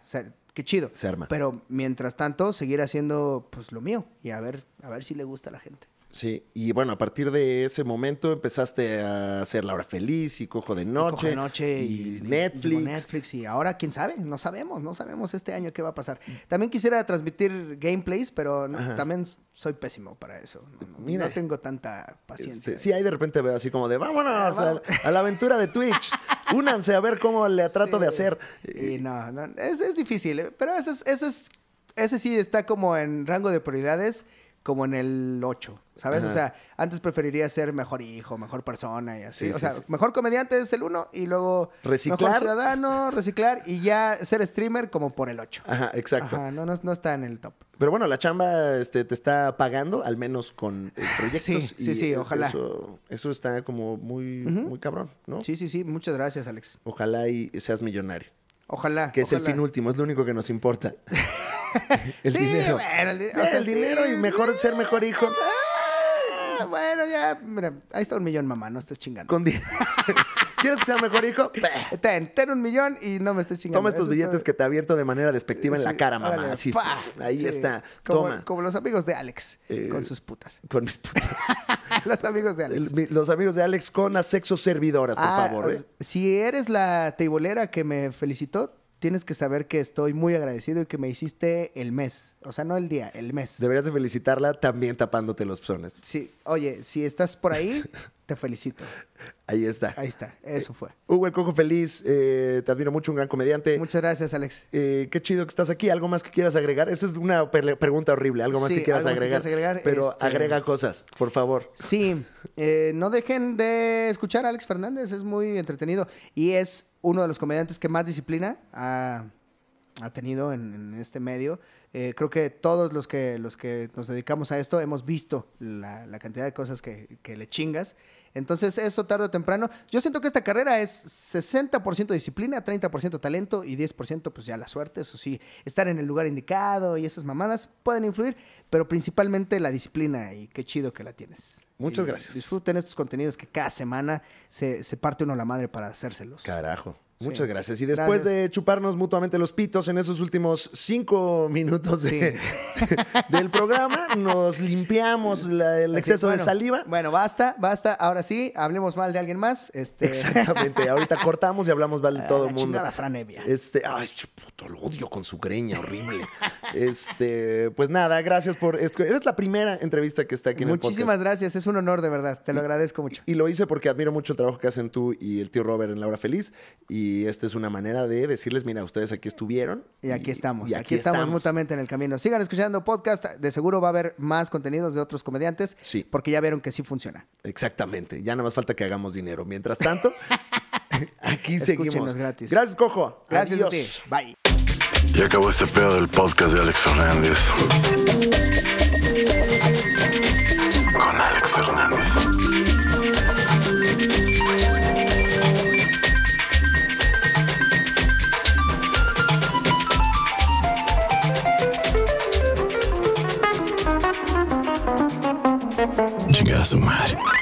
qué chido. Pero mientras tanto, seguir haciendo pues lo mío y a ver, a ver si le gusta a la gente. Sí, y bueno, a partir de ese momento empezaste a hacer La Feliz y Cojo de Noche. Noche y, Netflix. Y ahora, quién sabe, no sabemos, no sabemos este año qué va a pasar. También quisiera transmitir gameplays, pero también soy pésimo para eso. No, tengo tanta paciencia. Este, sí, ahí de repente veo así como de, vámonos ah, a, la aventura de Twitch. Únanse a ver cómo le trato de hacer. Y no, es, es, difícil, eh, pero eso es, eso es, ese sí está como en rango de prioridades como en el 8, ¿sabes? O sea, antes preferiría ser mejor hijo, mejor persona y así. o sea, mejor comediante es el uno y luego reciclar. mejor ciudadano, reciclar y ya ser streamer como por el 8. Ajá, exacto. Ajá, no, no, no, está en el top. Pero bueno, la chamba este, te está pagando, al menos con eh, ah, proyectos. Sí, sí, sí, ojalá. Eso, eso está como muy, muy cabrón, ¿no? Sí, sí, sí. Muchas gracias, Alex. Ojalá y seas millonario. Ojalá. Que es el fin último, es lo único que nos importa. el dinero. Bueno, el, dinero y mejor ser mejor hijo. Ah, bueno, ya, mira, ahí está un millón, mamá, no estés chingando. ¿Quieres que sea mejor hijo? ten, ten un millón y no me estés chingando. Toma estos billetes que te aviento de manera despectiva en la cara, mamá. ahí está. Como, Toma. Como los amigos de Alex, eh, con sus putas. Con mis putas. los amigos de Alex. los amigos de Alex con las sexo servidoras, por ah, favor. ¿eh? Si eres la teibolera que me felicitó, tienes que saber que estoy muy agradecido y que me hiciste el mes. O sea, no el día, el mes. Deberías felicitarla también tapándote los pezones. Sí, oye, si estás por ahí, Te felicito. Ahí está. Ahí está, eso fue. Eh, Hugo El Cojo Feliz, eh, te admiro mucho, un gran comediante. Muchas gracias, Alex. Eh, qué chido que estás aquí. ¿Algo más que quieras agregar? Esa es una pregunta horrible, algo más que quieras agregar. agregar. Pero este, agrega cosas, por favor. Sí, no dejen de escuchar a Alex Fernández, es muy entretenido y es uno de los comediantes que más disciplina ha, ha tenido en, este medio. creo que todos los que, los que nos dedicamos a esto hemos visto la, cantidad de cosas que, que, le chingas entonces, eso tarde o temprano. Yo siento que esta carrera es 60% disciplina, 30% talento y 10% pues ya la suerte. Eso sí, estar en el lugar indicado y esas mamadas pueden influir, pero principalmente la disciplina y qué chido que la tienes. Muchas gracias. Disfruten estos contenidos que cada semana se, se parte uno la madre para hacérselos. Carajo. Muchas gracias. Y después de chuparnos mutuamente los pitos en esos últimos cinco minutos del programa, nos limpiamos el exceso de saliva. Bueno, basta, basta. Ahora sí, hablemos mal de alguien más. Este... Exactamente. Ahorita cortamos y hablamos mal de ah, todo el mundo. Chingada franevia. Este, ay, puto, lo odio con su greña, horrible. este, pues nada, gracias por. Esto. Eres la primera entrevista que está aquí en Muchísimas el gracias. Es un honor, de verdad. Te lo agradezco mucho. Y lo hice porque admiro mucho el trabajo que hacen tú y el tío Robert en Laura Feliz. Y y esta es una manera de decirles, mira, ustedes aquí estuvieron. Y aquí estamos, y aquí, estamos, mutuamente en el camino. Sigan escuchando podcast, de seguro va a haber más contenidos de otros comediantes, sí. porque ya vieron que sí funciona. Exactamente, ya nada más falta que hagamos dinero. Mientras tanto, aquí seguimos. gratis. Gracias, Cojo. Gracias Bye. Ya acabó este pedo del podcast de Alex Fernández. Con Alex Fernández. vingança, Mário.